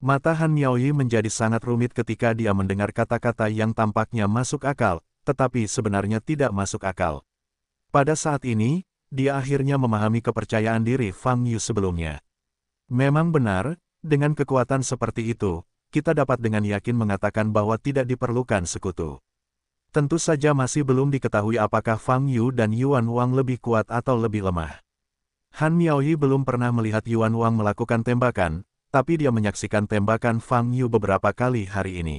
Mata Han Miaoyi menjadi sangat rumit ketika dia mendengar kata-kata yang tampaknya masuk akal, tetapi sebenarnya tidak masuk akal. Pada saat ini, dia akhirnya memahami kepercayaan diri Fang Yu sebelumnya. Memang benar, dengan kekuatan seperti itu, kita dapat dengan yakin mengatakan bahwa tidak diperlukan sekutu. Tentu saja masih belum diketahui apakah Fang Yu dan Yuan Wang lebih kuat atau lebih lemah. Han Miaoyi belum pernah melihat Yuan Wang melakukan tembakan, tapi dia menyaksikan tembakan Fang Yu beberapa kali hari ini.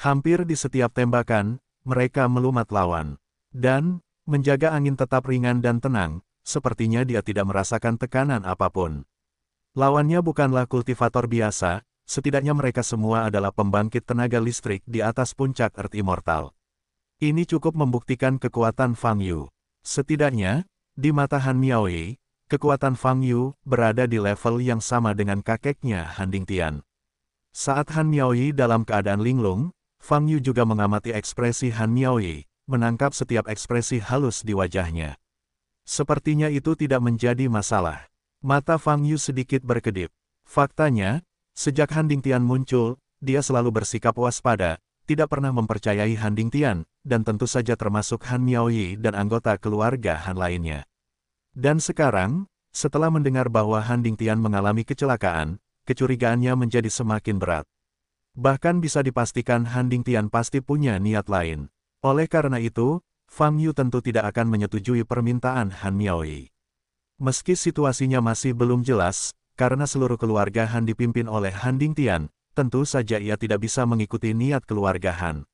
Hampir di setiap tembakan, mereka melumat lawan. Dan, menjaga angin tetap ringan dan tenang, sepertinya dia tidak merasakan tekanan apapun. Lawannya bukanlah kultivator biasa, setidaknya mereka semua adalah pembangkit tenaga listrik di atas puncak Earth Immortal. Ini cukup membuktikan kekuatan Fang Yu. Setidaknya, di mata Han Miao Miaoyi, Kekuatan Fang Yu berada di level yang sama dengan kakeknya Han Tian. Saat Han Miaoyi dalam keadaan linglung, Fang Yu juga mengamati ekspresi Han Miaoyi, menangkap setiap ekspresi halus di wajahnya. Sepertinya itu tidak menjadi masalah. Mata Fang Yu sedikit berkedip. Faktanya, sejak Han Tian muncul, dia selalu bersikap waspada, tidak pernah mempercayai Han Tian, dan tentu saja termasuk Han Miaoyi dan anggota keluarga Han lainnya. Dan sekarang, setelah mendengar bahwa Handing Tian mengalami kecelakaan, kecurigaannya menjadi semakin berat. Bahkan bisa dipastikan Handing Tian pasti punya niat lain. Oleh karena itu, Fang Yu tentu tidak akan menyetujui permintaan Han Yi. Meski situasinya masih belum jelas, karena seluruh keluarga Han dipimpin oleh Handing Tian, tentu saja ia tidak bisa mengikuti niat keluarga Han.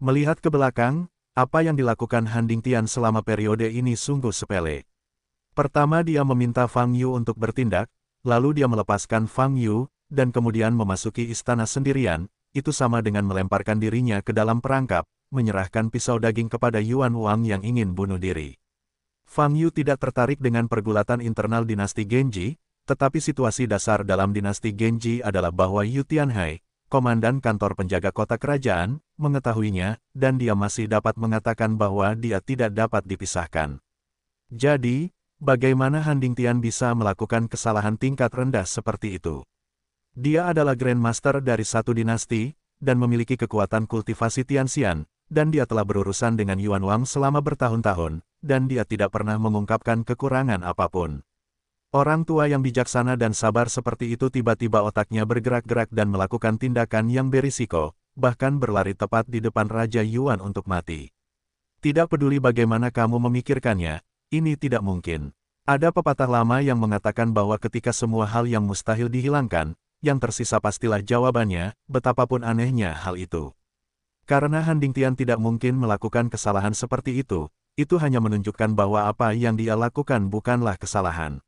Melihat ke belakang, apa yang dilakukan Handing Tian selama periode ini sungguh sepele. Pertama dia meminta Fang Yu untuk bertindak, lalu dia melepaskan Fang Yu, dan kemudian memasuki istana sendirian, itu sama dengan melemparkan dirinya ke dalam perangkap, menyerahkan pisau daging kepada Yuan Wang yang ingin bunuh diri. Fang Yu tidak tertarik dengan pergulatan internal dinasti Genji, tetapi situasi dasar dalam dinasti Genji adalah bahwa Yu Tianhai, komandan kantor penjaga kota kerajaan, mengetahuinya, dan dia masih dapat mengatakan bahwa dia tidak dapat dipisahkan. Jadi, Bagaimana Handing Tian bisa melakukan kesalahan tingkat rendah seperti itu? Dia adalah Grandmaster dari satu dinasti, dan memiliki kekuatan kultivasi Tianxian, dan dia telah berurusan dengan Yuan Wang selama bertahun-tahun, dan dia tidak pernah mengungkapkan kekurangan apapun. Orang tua yang bijaksana dan sabar seperti itu tiba-tiba otaknya bergerak-gerak dan melakukan tindakan yang berisiko, bahkan berlari tepat di depan Raja Yuan untuk mati. Tidak peduli bagaimana kamu memikirkannya, ini tidak mungkin. Ada pepatah lama yang mengatakan bahwa ketika semua hal yang mustahil dihilangkan, yang tersisa pastilah jawabannya, betapapun anehnya hal itu. Karena Handing Tian tidak mungkin melakukan kesalahan seperti itu, itu hanya menunjukkan bahwa apa yang dia lakukan bukanlah kesalahan.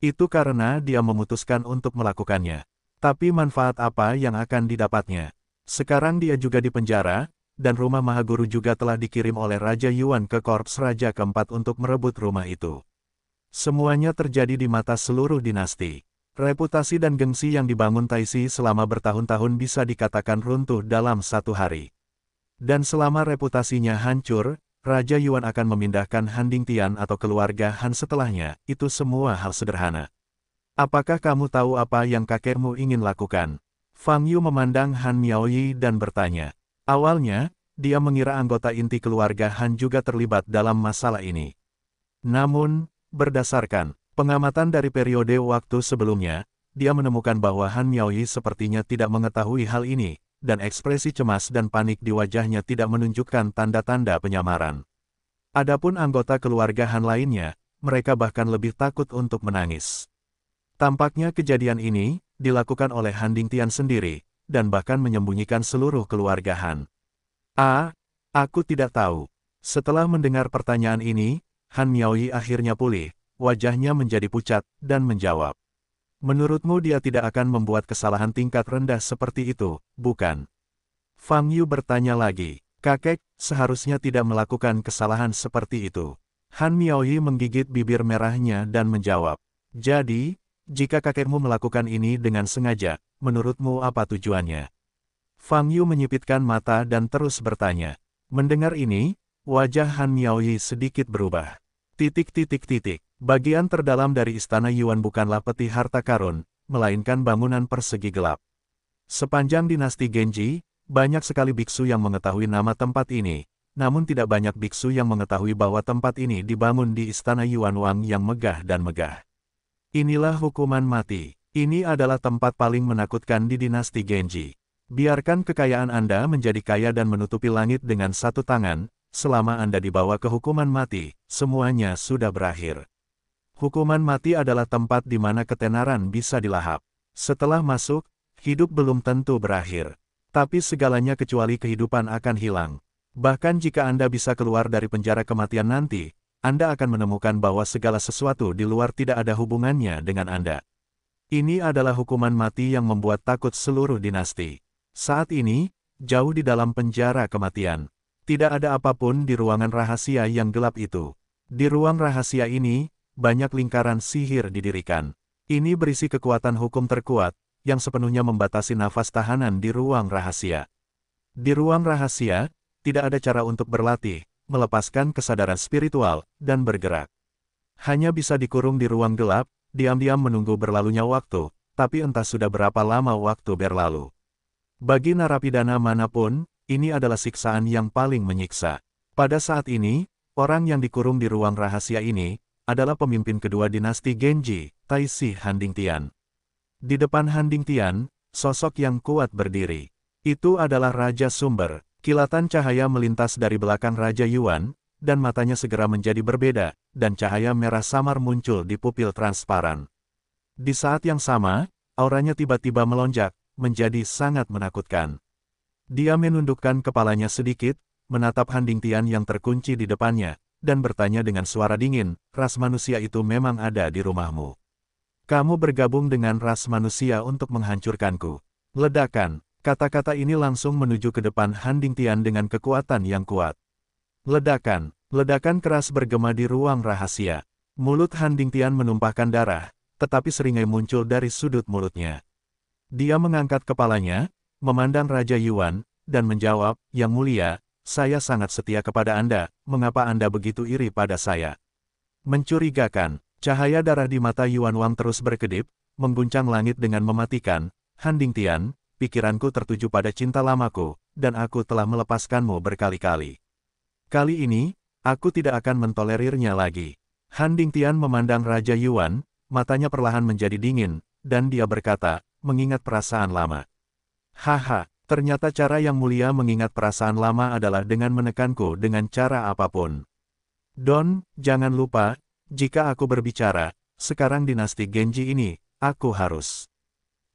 Itu karena dia memutuskan untuk melakukannya. Tapi manfaat apa yang akan didapatnya? Sekarang dia juga dipenjara, dan rumah Mahaguru juga telah dikirim oleh Raja Yuan ke Korps Raja keempat untuk merebut rumah itu. Semuanya terjadi di mata seluruh dinasti. Reputasi dan gengsi yang dibangun Taisi selama bertahun-tahun bisa dikatakan runtuh dalam satu hari. Dan selama reputasinya hancur, Raja Yuan akan memindahkan Han Dingtian atau keluarga Han setelahnya, itu semua hal sederhana. Apakah kamu tahu apa yang kakekmu ingin lakukan? Fang Yu memandang Han Miao Yi dan bertanya. Awalnya, dia mengira anggota inti keluarga Han juga terlibat dalam masalah ini. Namun, berdasarkan pengamatan dari periode waktu sebelumnya, dia menemukan bahwa Han Miaoyi sepertinya tidak mengetahui hal ini, dan ekspresi cemas dan panik di wajahnya tidak menunjukkan tanda-tanda penyamaran. Adapun anggota keluarga Han lainnya, mereka bahkan lebih takut untuk menangis. Tampaknya kejadian ini dilakukan oleh Han Ding Tian sendiri, dan bahkan menyembunyikan seluruh keluarga Han. Ah, aku tidak tahu. Setelah mendengar pertanyaan ini, Han Miaoyi akhirnya pulih, wajahnya menjadi pucat, dan menjawab. Menurutmu dia tidak akan membuat kesalahan tingkat rendah seperti itu, bukan? Fang Yu bertanya lagi, kakek, seharusnya tidak melakukan kesalahan seperti itu. Han Miaoyi menggigit bibir merahnya dan menjawab, jadi, jika kakekmu melakukan ini dengan sengaja, menurutmu apa tujuannya? Fang Yu menyipitkan mata dan terus bertanya. Mendengar ini, wajah Han Miaoyi sedikit berubah. Titik-titik-titik, bagian terdalam dari istana Yuan bukanlah peti harta karun, melainkan bangunan persegi gelap. Sepanjang dinasti Genji, banyak sekali biksu yang mengetahui nama tempat ini, namun tidak banyak biksu yang mengetahui bahwa tempat ini dibangun di istana Yuan Wang yang megah dan megah. Inilah hukuman mati. Ini adalah tempat paling menakutkan di dinasti Genji. Biarkan kekayaan Anda menjadi kaya dan menutupi langit dengan satu tangan, selama Anda dibawa ke hukuman mati, semuanya sudah berakhir. Hukuman mati adalah tempat di mana ketenaran bisa dilahap. Setelah masuk, hidup belum tentu berakhir. Tapi segalanya kecuali kehidupan akan hilang. Bahkan jika Anda bisa keluar dari penjara kematian nanti, anda akan menemukan bahwa segala sesuatu di luar tidak ada hubungannya dengan Anda. Ini adalah hukuman mati yang membuat takut seluruh dinasti. Saat ini, jauh di dalam penjara kematian, tidak ada apapun di ruangan rahasia yang gelap itu. Di ruang rahasia ini, banyak lingkaran sihir didirikan. Ini berisi kekuatan hukum terkuat, yang sepenuhnya membatasi nafas tahanan di ruang rahasia. Di ruang rahasia, tidak ada cara untuk berlatih, melepaskan kesadaran spiritual, dan bergerak. Hanya bisa dikurung di ruang gelap, diam-diam menunggu berlalunya waktu, tapi entah sudah berapa lama waktu berlalu. Bagi narapidana manapun, ini adalah siksaan yang paling menyiksa. Pada saat ini, orang yang dikurung di ruang rahasia ini, adalah pemimpin kedua dinasti Genji, Taishi Handing Tian. Di depan Handing Tian, sosok yang kuat berdiri. Itu adalah Raja Sumber, Kilatan cahaya melintas dari belakang Raja Yuan, dan matanya segera menjadi berbeda, dan cahaya merah samar muncul di pupil transparan. Di saat yang sama, auranya tiba-tiba melonjak, menjadi sangat menakutkan. Dia menundukkan kepalanya sedikit, menatap Handing Tian yang terkunci di depannya, dan bertanya dengan suara dingin, ras manusia itu memang ada di rumahmu. Kamu bergabung dengan ras manusia untuk menghancurkanku. Ledakan, Kata-kata ini langsung menuju ke depan Han Tian dengan kekuatan yang kuat. Ledakan, ledakan keras bergema di ruang rahasia. Mulut Han Tian menumpahkan darah, tetapi seringai muncul dari sudut mulutnya. Dia mengangkat kepalanya, memandang Raja Yuan, dan menjawab, Yang mulia, saya sangat setia kepada Anda, mengapa Anda begitu iri pada saya? Mencurigakan, cahaya darah di mata Yuan Wang terus berkedip, mengguncang langit dengan mematikan, Han Tian pikiranku tertuju pada cinta lamaku, dan aku telah melepaskanmu berkali-kali. Kali ini, aku tidak akan mentolerirnya lagi. Han Tian memandang Raja Yuan, matanya perlahan menjadi dingin, dan dia berkata, mengingat perasaan lama. Haha, ternyata cara yang mulia mengingat perasaan lama adalah dengan menekanku dengan cara apapun. Don, jangan lupa, jika aku berbicara, sekarang dinasti Genji ini, aku harus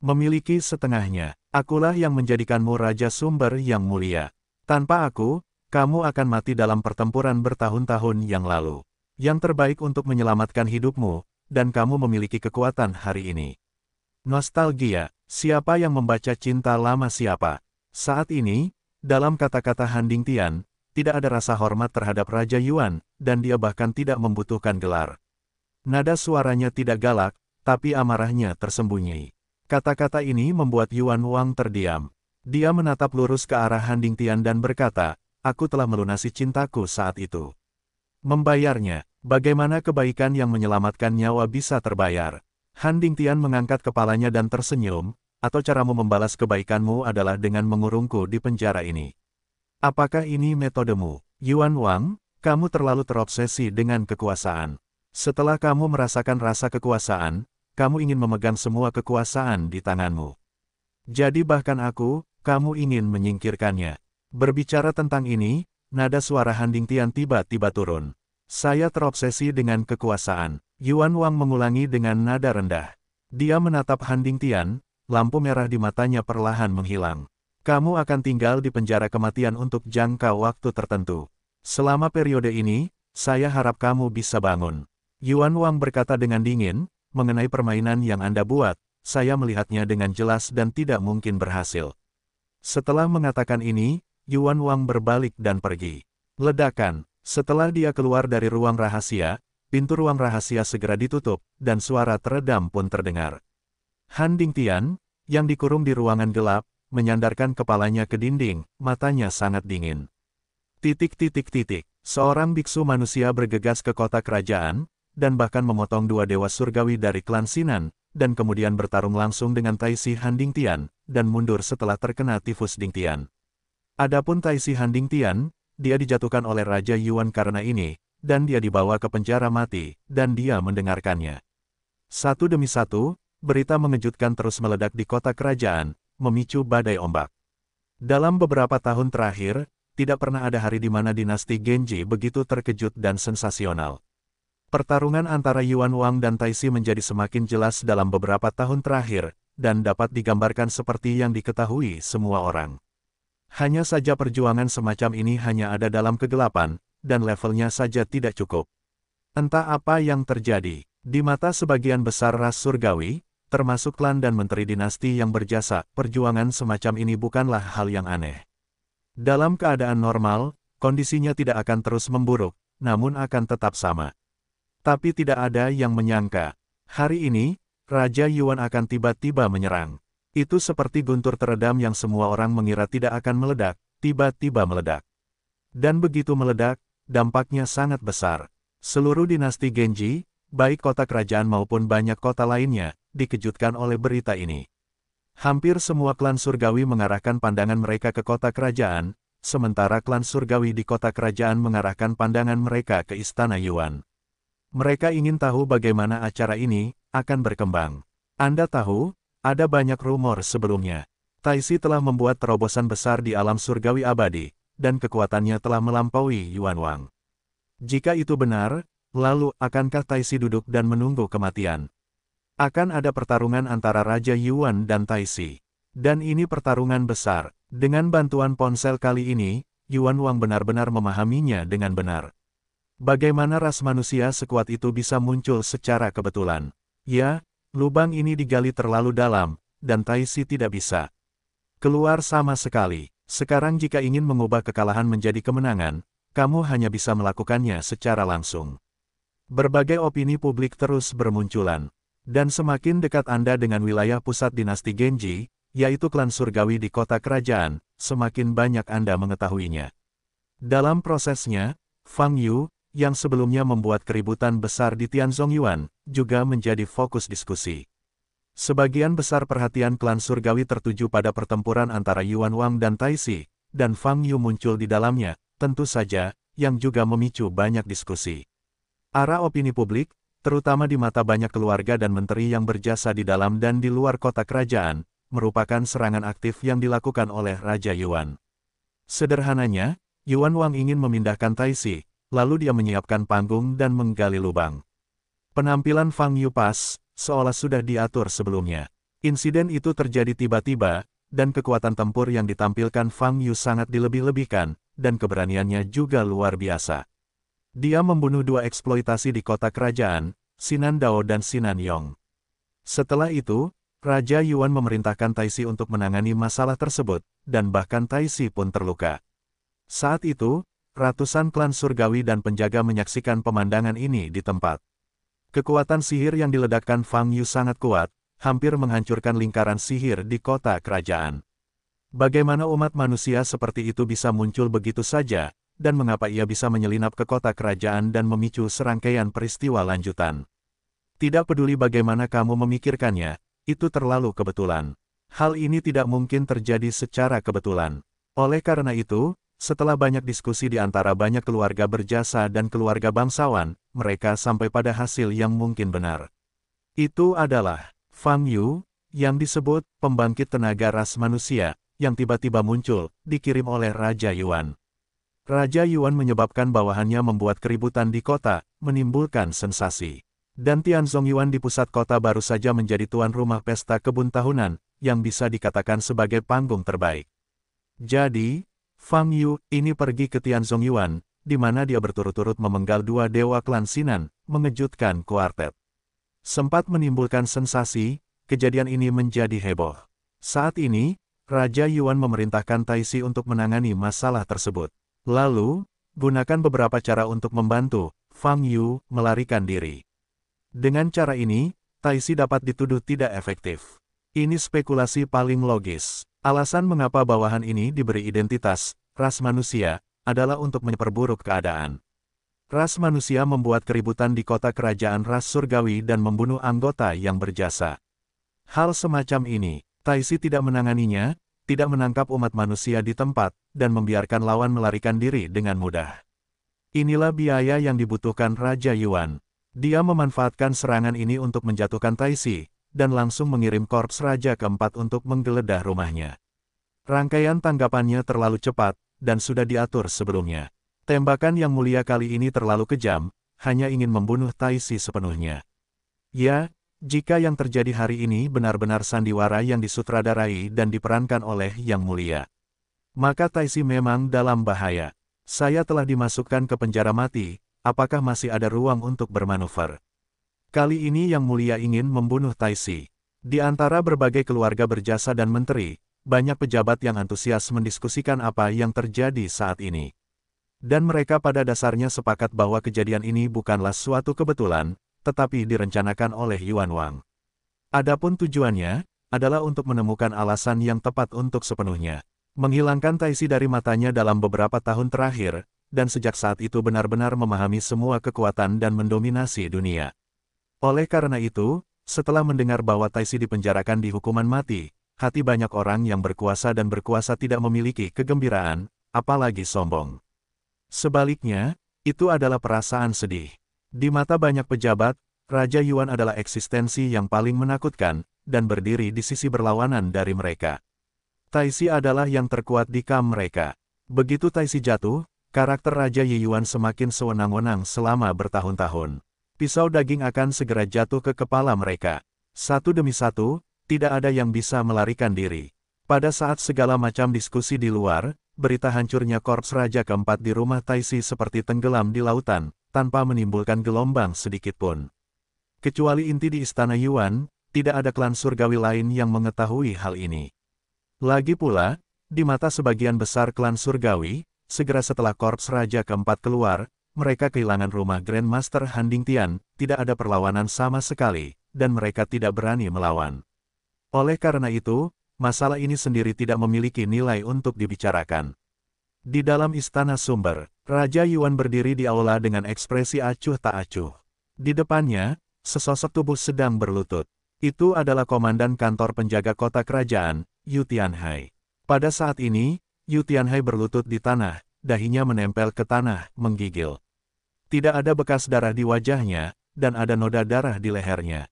memiliki setengahnya. Akulah yang menjadikanmu raja sumber yang mulia. Tanpa aku, kamu akan mati dalam pertempuran bertahun-tahun yang lalu. Yang terbaik untuk menyelamatkan hidupmu, dan kamu memiliki kekuatan hari ini. Nostalgia, siapa yang membaca cinta lama siapa? Saat ini, dalam kata-kata Handing Tian, tidak ada rasa hormat terhadap Raja Yuan, dan dia bahkan tidak membutuhkan gelar. Nada suaranya tidak galak, tapi amarahnya tersembunyi. Kata-kata ini membuat Yuan Wang terdiam. Dia menatap lurus ke arah Handing Tian dan berkata, aku telah melunasi cintaku saat itu. Membayarnya, bagaimana kebaikan yang menyelamatkan nyawa bisa terbayar? Handing Tian mengangkat kepalanya dan tersenyum, atau caramu membalas kebaikanmu adalah dengan mengurungku di penjara ini. Apakah ini metodemu, Yuan Wang? Kamu terlalu terobsesi dengan kekuasaan. Setelah kamu merasakan rasa kekuasaan, kamu ingin memegang semua kekuasaan di tanganmu. Jadi bahkan aku, kamu ingin menyingkirkannya. Berbicara tentang ini, nada suara Handing Tian tiba-tiba turun. Saya terobsesi dengan kekuasaan. Yuan Wang mengulangi dengan nada rendah. Dia menatap Handing Tian, lampu merah di matanya perlahan menghilang. Kamu akan tinggal di penjara kematian untuk jangka waktu tertentu. Selama periode ini, saya harap kamu bisa bangun. Yuan Wang berkata dengan dingin, mengenai permainan yang Anda buat, saya melihatnya dengan jelas dan tidak mungkin berhasil. Setelah mengatakan ini, Yuan Wang berbalik dan pergi. Ledakan, setelah dia keluar dari ruang rahasia, pintu ruang rahasia segera ditutup, dan suara teredam pun terdengar. Han Ding Tian, yang dikurung di ruangan gelap, menyandarkan kepalanya ke dinding, matanya sangat dingin. Titik titik titik, seorang biksu manusia bergegas ke kota kerajaan, dan bahkan memotong dua dewa surgawi dari klan Sinan, dan kemudian bertarung langsung dengan Taisi Handing Tian, dan mundur setelah terkena tifus Ding Tian. Adapun Taisi Handing Tian, dia dijatuhkan oleh Raja Yuan karena ini, dan dia dibawa ke penjara mati, dan dia mendengarkannya. Satu demi satu, berita mengejutkan terus meledak di kota kerajaan, memicu badai ombak. Dalam beberapa tahun terakhir, tidak pernah ada hari di mana dinasti Genji begitu terkejut dan sensasional. Pertarungan antara Yuan Wang dan Taisi menjadi semakin jelas dalam beberapa tahun terakhir, dan dapat digambarkan seperti yang diketahui semua orang. Hanya saja perjuangan semacam ini hanya ada dalam kegelapan, dan levelnya saja tidak cukup. Entah apa yang terjadi, di mata sebagian besar ras surgawi, termasuk klan dan menteri dinasti yang berjasa, perjuangan semacam ini bukanlah hal yang aneh. Dalam keadaan normal, kondisinya tidak akan terus memburuk, namun akan tetap sama. Tapi tidak ada yang menyangka. Hari ini, Raja Yuan akan tiba-tiba menyerang. Itu seperti guntur teredam yang semua orang mengira tidak akan meledak, tiba-tiba meledak. Dan begitu meledak, dampaknya sangat besar. Seluruh dinasti Genji, baik kota kerajaan maupun banyak kota lainnya, dikejutkan oleh berita ini. Hampir semua klan surgawi mengarahkan pandangan mereka ke kota kerajaan, sementara klan surgawi di kota kerajaan mengarahkan pandangan mereka ke istana Yuan. Mereka ingin tahu bagaimana acara ini akan berkembang. Anda tahu, ada banyak rumor sebelumnya. Taisi telah membuat terobosan besar di alam surgawi abadi, dan kekuatannya telah melampaui Yuan Wang. Jika itu benar, lalu akankah Taisi duduk dan menunggu kematian? Akan ada pertarungan antara Raja Yuan dan Taisi. Dan ini pertarungan besar. Dengan bantuan ponsel kali ini, Yuan Wang benar-benar memahaminya dengan benar. Bagaimana ras manusia sekuat itu bisa muncul secara kebetulan? Ya, lubang ini digali terlalu dalam, dan Taisi tidak bisa keluar sama sekali. Sekarang jika ingin mengubah kekalahan menjadi kemenangan, kamu hanya bisa melakukannya secara langsung. Berbagai opini publik terus bermunculan. Dan semakin dekat Anda dengan wilayah pusat dinasti Genji, yaitu klan surgawi di kota kerajaan, semakin banyak Anda mengetahuinya. Dalam prosesnya, Fang Yu, yang sebelumnya membuat keributan besar di Tianzong Yuan, juga menjadi fokus diskusi. Sebagian besar perhatian klan surgawi tertuju pada pertempuran antara Yuan Wang dan Tai Si, dan Fang Yu muncul di dalamnya, tentu saja, yang juga memicu banyak diskusi. Arah opini publik, terutama di mata banyak keluarga dan menteri yang berjasa di dalam dan di luar kota kerajaan, merupakan serangan aktif yang dilakukan oleh Raja Yuan. Sederhananya, Yuan Wang ingin memindahkan Tai Si, lalu dia menyiapkan panggung dan menggali lubang. Penampilan Fang Yu pas, seolah sudah diatur sebelumnya. Insiden itu terjadi tiba-tiba, dan kekuatan tempur yang ditampilkan Fang Yu sangat dilebih-lebihkan, dan keberaniannya juga luar biasa. Dia membunuh dua eksploitasi di kota kerajaan, Sinan Dao dan Sinan Yong. Setelah itu, Raja Yuan memerintahkan Taisi untuk menangani masalah tersebut, dan bahkan Taisi pun terluka. Saat itu, Ratusan klan surgawi dan penjaga menyaksikan pemandangan ini di tempat. Kekuatan sihir yang diledakkan Fang Yu sangat kuat, hampir menghancurkan lingkaran sihir di kota kerajaan. Bagaimana umat manusia seperti itu bisa muncul begitu saja, dan mengapa ia bisa menyelinap ke kota kerajaan dan memicu serangkaian peristiwa lanjutan. Tidak peduli bagaimana kamu memikirkannya, itu terlalu kebetulan. Hal ini tidak mungkin terjadi secara kebetulan. Oleh karena itu, setelah banyak diskusi di antara banyak keluarga berjasa dan keluarga bangsawan, mereka sampai pada hasil yang mungkin benar. Itu adalah Fang Yu, yang disebut pembangkit tenaga ras manusia, yang tiba-tiba muncul, dikirim oleh Raja Yuan. Raja Yuan menyebabkan bawahannya membuat keributan di kota, menimbulkan sensasi. Dan Tianzong Yuan di pusat kota baru saja menjadi tuan rumah pesta kebun tahunan, yang bisa dikatakan sebagai panggung terbaik. Jadi, Fang Yu, ini pergi ke Tianzong Yuan, di mana dia berturut-turut memenggal dua dewa klan Sinan, mengejutkan kuartet. Sempat menimbulkan sensasi, kejadian ini menjadi heboh. Saat ini, Raja Yuan memerintahkan Taisi untuk menangani masalah tersebut. Lalu, gunakan beberapa cara untuk membantu Fang Yu melarikan diri. Dengan cara ini, Taisi dapat dituduh tidak efektif. Ini spekulasi paling logis. Alasan mengapa bawahan ini diberi identitas, ras manusia, adalah untuk memperburuk keadaan. Ras manusia membuat keributan di kota kerajaan ras surgawi dan membunuh anggota yang berjasa. Hal semacam ini, Taisi tidak menanganinya, tidak menangkap umat manusia di tempat, dan membiarkan lawan melarikan diri dengan mudah. Inilah biaya yang dibutuhkan Raja Yuan. Dia memanfaatkan serangan ini untuk menjatuhkan Taisi, dan langsung mengirim korps Raja keempat untuk menggeledah rumahnya. Rangkaian tanggapannya terlalu cepat, dan sudah diatur sebelumnya. Tembakan yang mulia kali ini terlalu kejam, hanya ingin membunuh Taisi sepenuhnya. Ya, jika yang terjadi hari ini benar-benar sandiwara yang disutradarai dan diperankan oleh Yang Mulia. Maka Taisi memang dalam bahaya. Saya telah dimasukkan ke penjara mati, apakah masih ada ruang untuk bermanuver? Kali ini Yang Mulia ingin membunuh Taisi. Di antara berbagai keluarga berjasa dan menteri, banyak pejabat yang antusias mendiskusikan apa yang terjadi saat ini. Dan mereka pada dasarnya sepakat bahwa kejadian ini bukanlah suatu kebetulan, tetapi direncanakan oleh Yuan Wang. Adapun tujuannya, adalah untuk menemukan alasan yang tepat untuk sepenuhnya. Menghilangkan Taisi dari matanya dalam beberapa tahun terakhir, dan sejak saat itu benar-benar memahami semua kekuatan dan mendominasi dunia. Oleh karena itu, setelah mendengar bahwa Taisi dipenjarakan di hukuman mati, hati banyak orang yang berkuasa dan berkuasa tidak memiliki kegembiraan, apalagi sombong. Sebaliknya, itu adalah perasaan sedih. Di mata banyak pejabat, Raja Yuan adalah eksistensi yang paling menakutkan, dan berdiri di sisi berlawanan dari mereka. Taisi adalah yang terkuat di kam mereka. Begitu Taisi jatuh, karakter Raja Yuan semakin sewenang-wenang selama bertahun-tahun pisau daging akan segera jatuh ke kepala mereka. Satu demi satu, tidak ada yang bisa melarikan diri. Pada saat segala macam diskusi di luar, berita hancurnya Korps Raja keempat di rumah Taisi seperti tenggelam di lautan, tanpa menimbulkan gelombang sedikit pun Kecuali inti di Istana Yuan, tidak ada klan surgawi lain yang mengetahui hal ini. Lagi pula, di mata sebagian besar klan surgawi, segera setelah Korps Raja keempat keluar, mereka kehilangan rumah Grandmaster Handing Tian, tidak ada perlawanan sama sekali, dan mereka tidak berani melawan. Oleh karena itu, masalah ini sendiri tidak memiliki nilai untuk dibicarakan. Di dalam istana sumber, Raja Yuan berdiri di aula dengan ekspresi acuh tak acuh. Di depannya, sesosok tubuh sedang berlutut. Itu adalah komandan kantor penjaga kota kerajaan, Yu Tianhai. Pada saat ini, Yu Tianhai berlutut di tanah, dahinya menempel ke tanah, menggigil. Tidak ada bekas darah di wajahnya, dan ada noda darah di lehernya.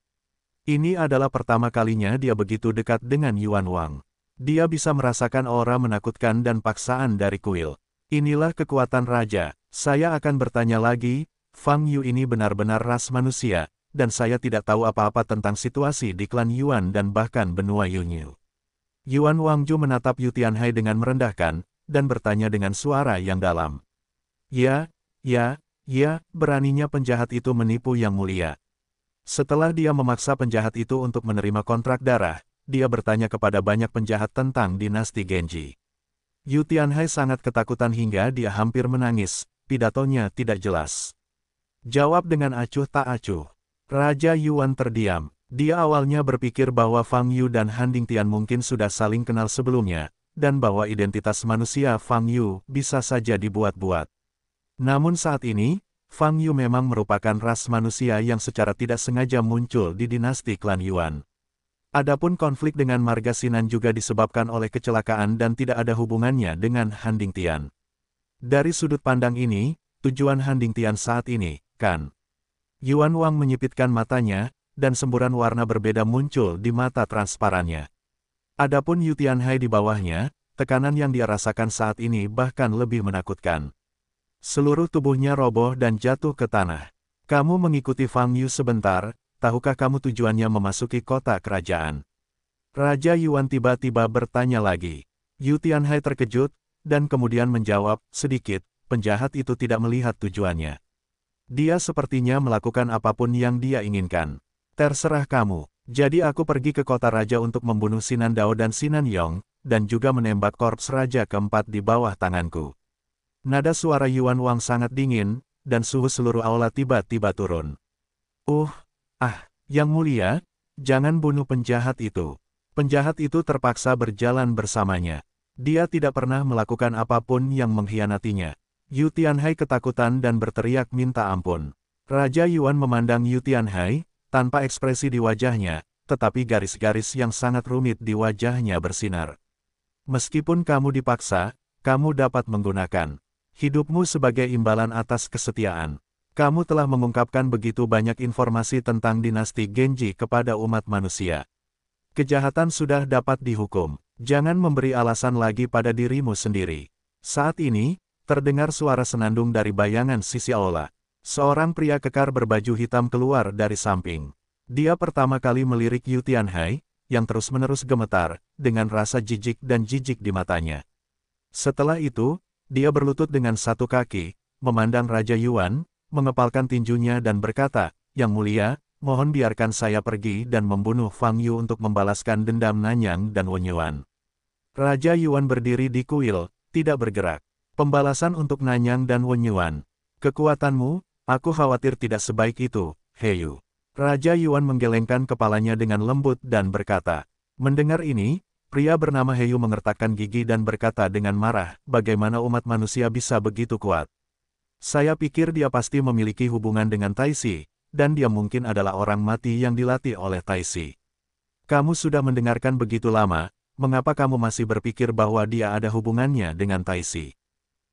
Ini adalah pertama kalinya dia begitu dekat dengan Yuan Wang. Dia bisa merasakan aura menakutkan dan paksaan dari kuil. Inilah kekuatan raja, saya akan bertanya lagi, Fang Yu ini benar-benar ras manusia, dan saya tidak tahu apa-apa tentang situasi di klan Yuan dan bahkan benua Yunyu. Yuan Wangju menatap Yu Tianhai dengan merendahkan, dan bertanya dengan suara yang dalam. Ya, ya, Ya, beraninya penjahat itu menipu yang mulia. Setelah dia memaksa penjahat itu untuk menerima kontrak darah, dia bertanya kepada banyak penjahat tentang dinasti Genji. Yu Tianhai sangat ketakutan hingga dia hampir menangis, pidatonya tidak jelas. Jawab dengan acuh tak acuh. Raja Yuan terdiam. Dia awalnya berpikir bahwa Fang Yu dan Han Tian mungkin sudah saling kenal sebelumnya, dan bahwa identitas manusia Fang Yu bisa saja dibuat-buat. Namun saat ini, Fang Yu memang merupakan ras manusia yang secara tidak sengaja muncul di dinasti klan Yuan. Adapun konflik dengan Marga Sinan juga disebabkan oleh kecelakaan dan tidak ada hubungannya dengan Handing Tian. Dari sudut pandang ini, tujuan Handing Tian saat ini, kan? Yuan Wang menyipitkan matanya, dan semburan warna berbeda muncul di mata transparannya. Adapun Yu Tianhai di bawahnya, tekanan yang dia rasakan saat ini bahkan lebih menakutkan. Seluruh tubuhnya roboh dan jatuh ke tanah. Kamu mengikuti Fang Yu sebentar, tahukah kamu tujuannya memasuki kota kerajaan? Raja Yuan tiba-tiba bertanya lagi. Yu Tianhai terkejut, dan kemudian menjawab, sedikit, penjahat itu tidak melihat tujuannya. Dia sepertinya melakukan apapun yang dia inginkan. Terserah kamu. Jadi aku pergi ke kota raja untuk membunuh Sinan Dao dan Sinan Yong, dan juga menembak korps raja keempat di bawah tanganku. Nada suara Yuan Wang sangat dingin, dan suhu seluruh aula tiba-tiba turun. Uh, ah, yang mulia, jangan bunuh penjahat itu. Penjahat itu terpaksa berjalan bersamanya. Dia tidak pernah melakukan apapun yang mengkhianatinya. Yu Tianhai ketakutan dan berteriak minta ampun. Raja Yuan memandang Yu Tianhai, tanpa ekspresi di wajahnya, tetapi garis-garis yang sangat rumit di wajahnya bersinar. Meskipun kamu dipaksa, kamu dapat menggunakan Hidupmu sebagai imbalan atas kesetiaan. Kamu telah mengungkapkan begitu banyak informasi tentang dinasti Genji kepada umat manusia. Kejahatan sudah dapat dihukum. Jangan memberi alasan lagi pada dirimu sendiri. Saat ini, terdengar suara senandung dari bayangan sisi aula. Seorang pria kekar berbaju hitam keluar dari samping. Dia pertama kali melirik Yu Tianhai, yang terus-menerus gemetar, dengan rasa jijik dan jijik di matanya. Setelah itu, dia berlutut dengan satu kaki, memandang Raja Yuan, mengepalkan tinjunya dan berkata, Yang mulia, mohon biarkan saya pergi dan membunuh Fang Yu untuk membalaskan dendam Nanyang dan Wen Yuan. Raja Yuan berdiri di kuil, tidak bergerak. Pembalasan untuk Nanyang dan Wen Yuan. Kekuatanmu, aku khawatir tidak sebaik itu, Heyu. Raja Yuan menggelengkan kepalanya dengan lembut dan berkata, Mendengar ini, Pria bernama Heyu mengertakkan gigi dan berkata dengan marah, bagaimana umat manusia bisa begitu kuat. Saya pikir dia pasti memiliki hubungan dengan Taisi, dan dia mungkin adalah orang mati yang dilatih oleh Taisi. Kamu sudah mendengarkan begitu lama, mengapa kamu masih berpikir bahwa dia ada hubungannya dengan Taisi?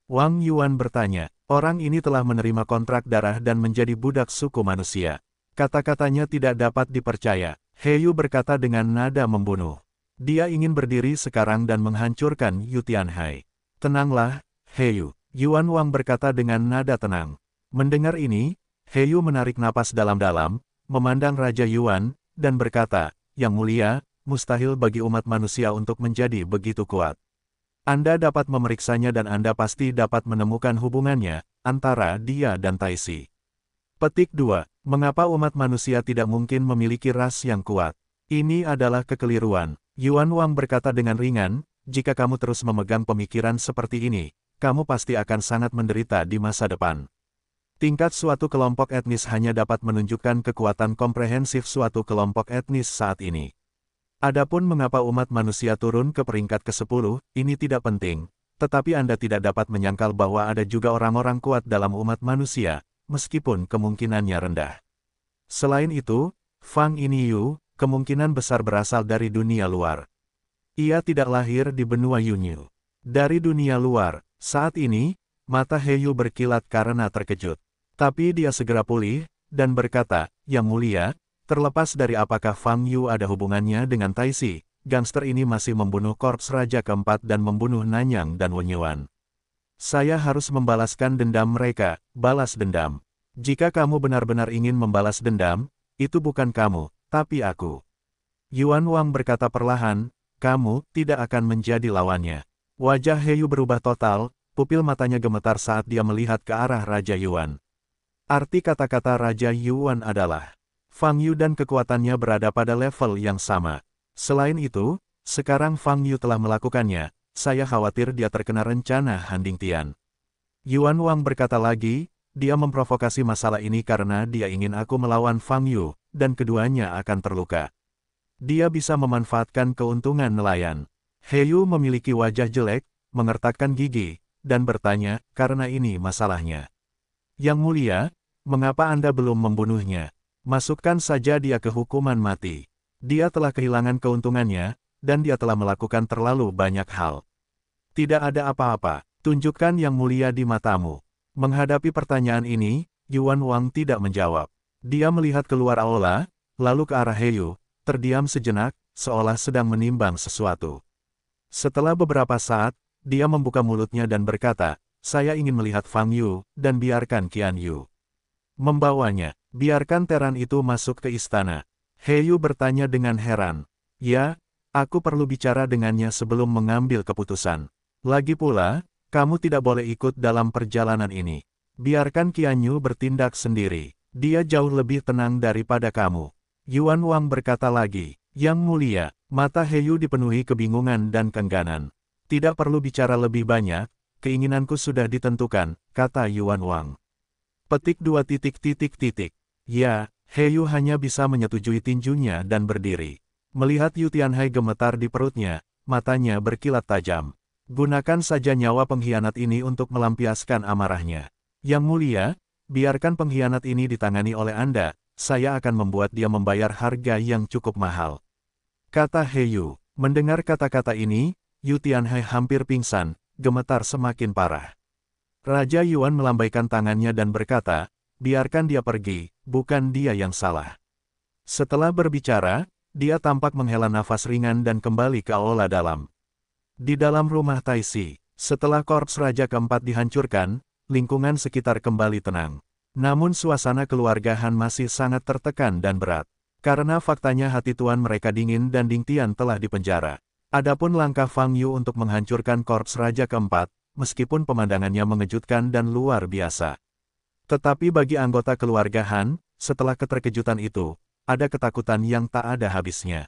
Wang Yuan bertanya, orang ini telah menerima kontrak darah dan menjadi budak suku manusia. Kata-katanya tidak dapat dipercaya, Heyu berkata dengan nada membunuh. Dia ingin berdiri sekarang dan menghancurkan Yu Tianhai. Tenanglah, Heyu. Yuan Wang berkata dengan nada tenang. Mendengar ini, Heyu menarik napas dalam-dalam, memandang Raja Yuan, dan berkata, Yang mulia, mustahil bagi umat manusia untuk menjadi begitu kuat. Anda dapat memeriksanya dan Anda pasti dapat menemukan hubungannya, antara dia dan Taisi. Petik 2. Mengapa umat manusia tidak mungkin memiliki ras yang kuat? Ini adalah kekeliruan. Yuan Wang berkata dengan ringan, jika kamu terus memegang pemikiran seperti ini, kamu pasti akan sangat menderita di masa depan. Tingkat suatu kelompok etnis hanya dapat menunjukkan kekuatan komprehensif suatu kelompok etnis saat ini. Adapun mengapa umat manusia turun ke peringkat ke-10, ini tidak penting, tetapi Anda tidak dapat menyangkal bahwa ada juga orang-orang kuat dalam umat manusia, meskipun kemungkinannya rendah. Selain itu, Fang Yu, kemungkinan besar berasal dari dunia luar. Ia tidak lahir di benua Yunyu. Dari dunia luar, saat ini, mata Heyu berkilat karena terkejut. Tapi dia segera pulih, dan berkata, Yang mulia, terlepas dari apakah Fang Yu ada hubungannya dengan Si, gangster ini masih membunuh korps Raja keempat dan membunuh Nanyang dan Wenyuan. Saya harus membalaskan dendam mereka, balas dendam. Jika kamu benar-benar ingin membalas dendam, itu bukan kamu, tapi aku. Yuan Wang berkata perlahan, kamu tidak akan menjadi lawannya. Wajah Heyu berubah total, pupil matanya gemetar saat dia melihat ke arah Raja Yuan. Arti kata-kata Raja Yuan adalah, Fang Yu dan kekuatannya berada pada level yang sama. Selain itu, sekarang Fang Yu telah melakukannya, saya khawatir dia terkena rencana Handing Tian. Yuan Wang berkata lagi, dia memprovokasi masalah ini karena dia ingin aku melawan Fang Yu, dan keduanya akan terluka. Dia bisa memanfaatkan keuntungan nelayan. Heyu memiliki wajah jelek, mengertakkan gigi, dan bertanya, karena ini masalahnya. Yang mulia, mengapa Anda belum membunuhnya? Masukkan saja dia ke hukuman mati. Dia telah kehilangan keuntungannya, dan dia telah melakukan terlalu banyak hal. Tidak ada apa-apa, tunjukkan yang mulia di matamu. Menghadapi pertanyaan ini, Yuan Wang tidak menjawab. Dia melihat keluar aula, lalu ke arah Heyu, terdiam sejenak, seolah sedang menimbang sesuatu. Setelah beberapa saat, dia membuka mulutnya dan berkata, saya ingin melihat Fang Yu, dan biarkan Qian Yu. Membawanya, biarkan Teran itu masuk ke istana. Heyu bertanya dengan heran. Ya, aku perlu bicara dengannya sebelum mengambil keputusan. Lagi pula, kamu tidak boleh ikut dalam perjalanan ini. Biarkan Qian Yu bertindak sendiri. Dia jauh lebih tenang daripada kamu. Yuan Wang berkata lagi, Yang mulia, mata Heyu dipenuhi kebingungan dan kengganan. Tidak perlu bicara lebih banyak, keinginanku sudah ditentukan, kata Yuan Wang. Petik dua titik titik titik. Ya, Heyu hanya bisa menyetujui tinjunya dan berdiri. Melihat Yu Tianhai gemetar di perutnya, matanya berkilat tajam. Gunakan saja nyawa pengkhianat ini untuk melampiaskan amarahnya. Yang mulia, Biarkan pengkhianat ini ditangani oleh Anda, saya akan membuat dia membayar harga yang cukup mahal. Kata Heyu. Mendengar kata-kata ini, Yu Tianhai hampir pingsan, gemetar semakin parah. Raja Yuan melambaikan tangannya dan berkata, biarkan dia pergi, bukan dia yang salah. Setelah berbicara, dia tampak menghela nafas ringan dan kembali ke aula dalam. Di dalam rumah Taisi, setelah korps Raja keempat dihancurkan, lingkungan sekitar kembali tenang. Namun suasana keluarga Han masih sangat tertekan dan berat. Karena faktanya hati tuan mereka dingin dan Ding Tian telah dipenjara. Adapun langkah Fang Yu untuk menghancurkan korps Raja keempat, meskipun pemandangannya mengejutkan dan luar biasa. Tetapi bagi anggota keluarga Han, setelah keterkejutan itu, ada ketakutan yang tak ada habisnya.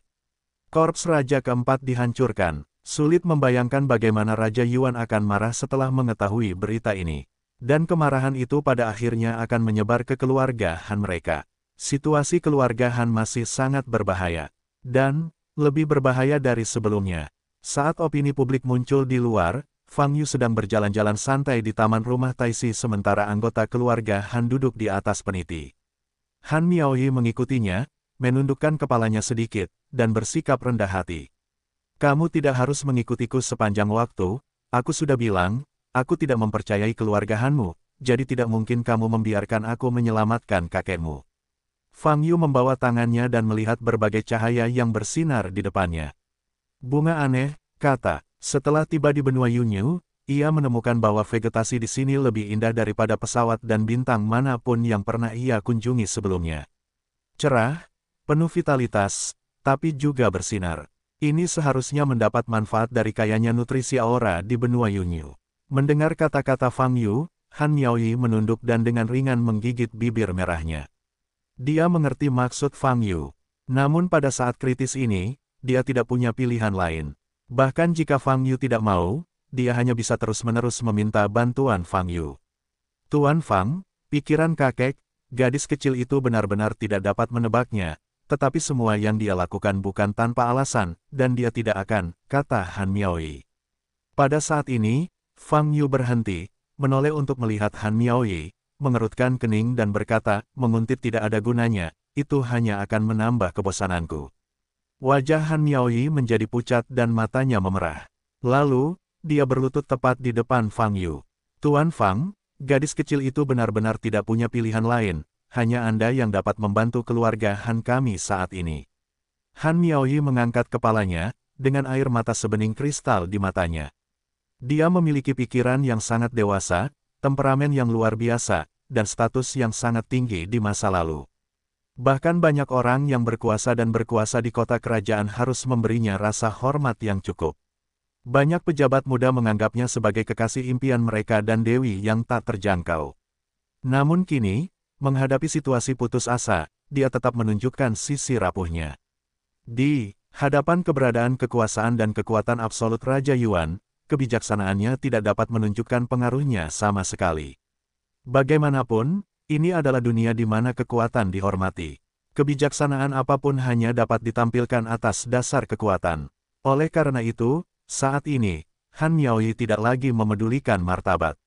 Korps Raja keempat dihancurkan, sulit membayangkan bagaimana Raja Yuan akan marah setelah mengetahui berita ini. Dan kemarahan itu pada akhirnya akan menyebar ke keluarga Han mereka. Situasi keluarga Han masih sangat berbahaya. Dan, lebih berbahaya dari sebelumnya. Saat opini publik muncul di luar, Fang Yu sedang berjalan-jalan santai di taman rumah Taisi sementara anggota keluarga Han duduk di atas peniti. Han Miao Yi mengikutinya, menundukkan kepalanya sedikit, dan bersikap rendah hati. Kamu tidak harus mengikutiku sepanjang waktu, aku sudah bilang, Aku tidak mempercayai keluarga Hanmu, jadi tidak mungkin kamu membiarkan aku menyelamatkan kakekmu. Fang Yu membawa tangannya dan melihat berbagai cahaya yang bersinar di depannya. Bunga aneh, kata, setelah tiba di benua Yunyu, ia menemukan bahwa vegetasi di sini lebih indah daripada pesawat dan bintang manapun yang pernah ia kunjungi sebelumnya. Cerah, penuh vitalitas, tapi juga bersinar. Ini seharusnya mendapat manfaat dari kayanya nutrisi aura di benua Yunyu. Mendengar kata-kata Fang Yu, Han Miaoyi menunduk dan dengan ringan menggigit bibir merahnya. Dia mengerti maksud Fang Yu. Namun pada saat kritis ini, dia tidak punya pilihan lain. Bahkan jika Fang Yu tidak mau, dia hanya bisa terus-menerus meminta bantuan Fang Yu. Tuan Fang, pikiran kakek, gadis kecil itu benar-benar tidak dapat menebaknya, tetapi semua yang dia lakukan bukan tanpa alasan, dan dia tidak akan, kata Han Miaoyi. Pada saat ini, Fang Yu berhenti, menoleh untuk melihat Han Yi, mengerutkan kening dan berkata, menguntit tidak ada gunanya, itu hanya akan menambah kebosananku. Wajah Han Yi menjadi pucat dan matanya memerah. Lalu, dia berlutut tepat di depan Fang Yu. Tuan Fang, gadis kecil itu benar-benar tidak punya pilihan lain, hanya Anda yang dapat membantu keluarga Han kami saat ini. Han Miaoyi mengangkat kepalanya, dengan air mata sebening kristal di matanya. Dia memiliki pikiran yang sangat dewasa, temperamen yang luar biasa, dan status yang sangat tinggi di masa lalu. Bahkan banyak orang yang berkuasa dan berkuasa di kota kerajaan harus memberinya rasa hormat yang cukup. Banyak pejabat muda menganggapnya sebagai kekasih impian mereka dan Dewi yang tak terjangkau. Namun kini, menghadapi situasi putus asa, dia tetap menunjukkan sisi rapuhnya. Di hadapan keberadaan kekuasaan dan kekuatan absolut Raja Yuan, kebijaksanaannya tidak dapat menunjukkan pengaruhnya sama sekali. Bagaimanapun, ini adalah dunia di mana kekuatan dihormati. Kebijaksanaan apapun hanya dapat ditampilkan atas dasar kekuatan. Oleh karena itu, saat ini, Han Miaoyi tidak lagi memedulikan martabat.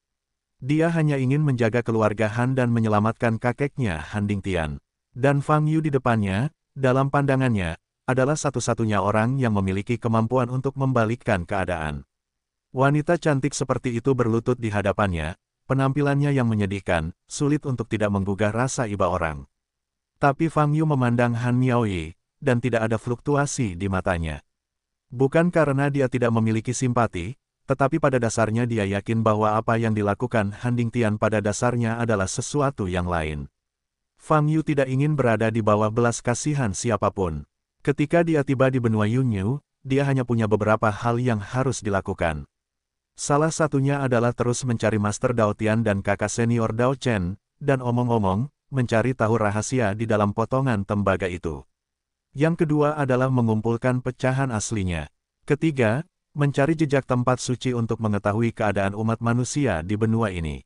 Dia hanya ingin menjaga keluarga Han dan menyelamatkan kakeknya Han Dingtian. Dan Fang Yu di depannya, dalam pandangannya, adalah satu-satunya orang yang memiliki kemampuan untuk membalikkan keadaan. Wanita cantik seperti itu berlutut di hadapannya, penampilannya yang menyedihkan, sulit untuk tidak menggugah rasa iba orang. Tapi Fang Yu memandang Han Yi dan tidak ada fluktuasi di matanya. Bukan karena dia tidak memiliki simpati, tetapi pada dasarnya dia yakin bahwa apa yang dilakukan Han Dingtian pada dasarnya adalah sesuatu yang lain. Fang Yu tidak ingin berada di bawah belas kasihan siapapun. Ketika dia tiba di benua Yunyu, dia hanya punya beberapa hal yang harus dilakukan. Salah satunya adalah terus mencari Master Dao Tian dan kakak senior Dao Chen, dan omong-omong, mencari tahu rahasia di dalam potongan tembaga itu. Yang kedua adalah mengumpulkan pecahan aslinya. Ketiga, mencari jejak tempat suci untuk mengetahui keadaan umat manusia di benua ini.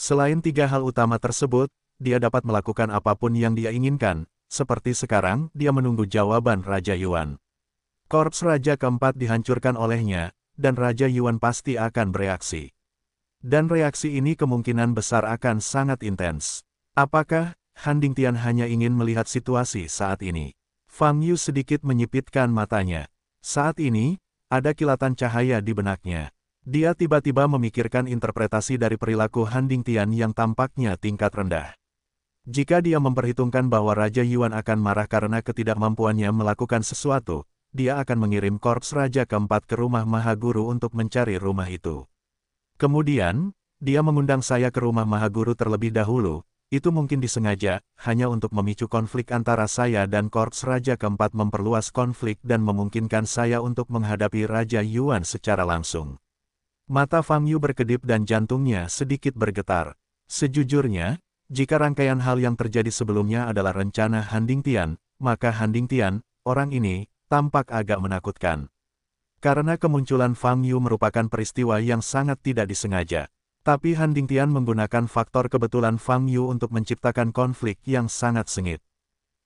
Selain tiga hal utama tersebut, dia dapat melakukan apapun yang dia inginkan, seperti sekarang dia menunggu jawaban Raja Yuan. Korps Raja keempat dihancurkan olehnya, dan Raja Yuan pasti akan bereaksi. Dan reaksi ini kemungkinan besar akan sangat intens. Apakah Han Tian hanya ingin melihat situasi saat ini? Fang Yu sedikit menyipitkan matanya. Saat ini, ada kilatan cahaya di benaknya. Dia tiba-tiba memikirkan interpretasi dari perilaku Han Tian yang tampaknya tingkat rendah. Jika dia memperhitungkan bahwa Raja Yuan akan marah karena ketidakmampuannya melakukan sesuatu, dia akan mengirim korps raja keempat ke rumah Mahaguru untuk mencari rumah itu. Kemudian, dia mengundang saya ke rumah Mahaguru terlebih dahulu, itu mungkin disengaja, hanya untuk memicu konflik antara saya dan Korps Raja keempat memperluas konflik dan memungkinkan saya untuk menghadapi Raja Yuan secara langsung. Mata Fang Yu berkedip dan jantungnya sedikit bergetar. Sejujurnya, jika rangkaian hal yang terjadi sebelumnya adalah rencana Handing Tian, maka Handing Tian, orang ini, tampak agak menakutkan. Karena kemunculan Fang Yu merupakan peristiwa yang sangat tidak disengaja. Tapi Han Ding Tian menggunakan faktor kebetulan Fang Yu untuk menciptakan konflik yang sangat sengit.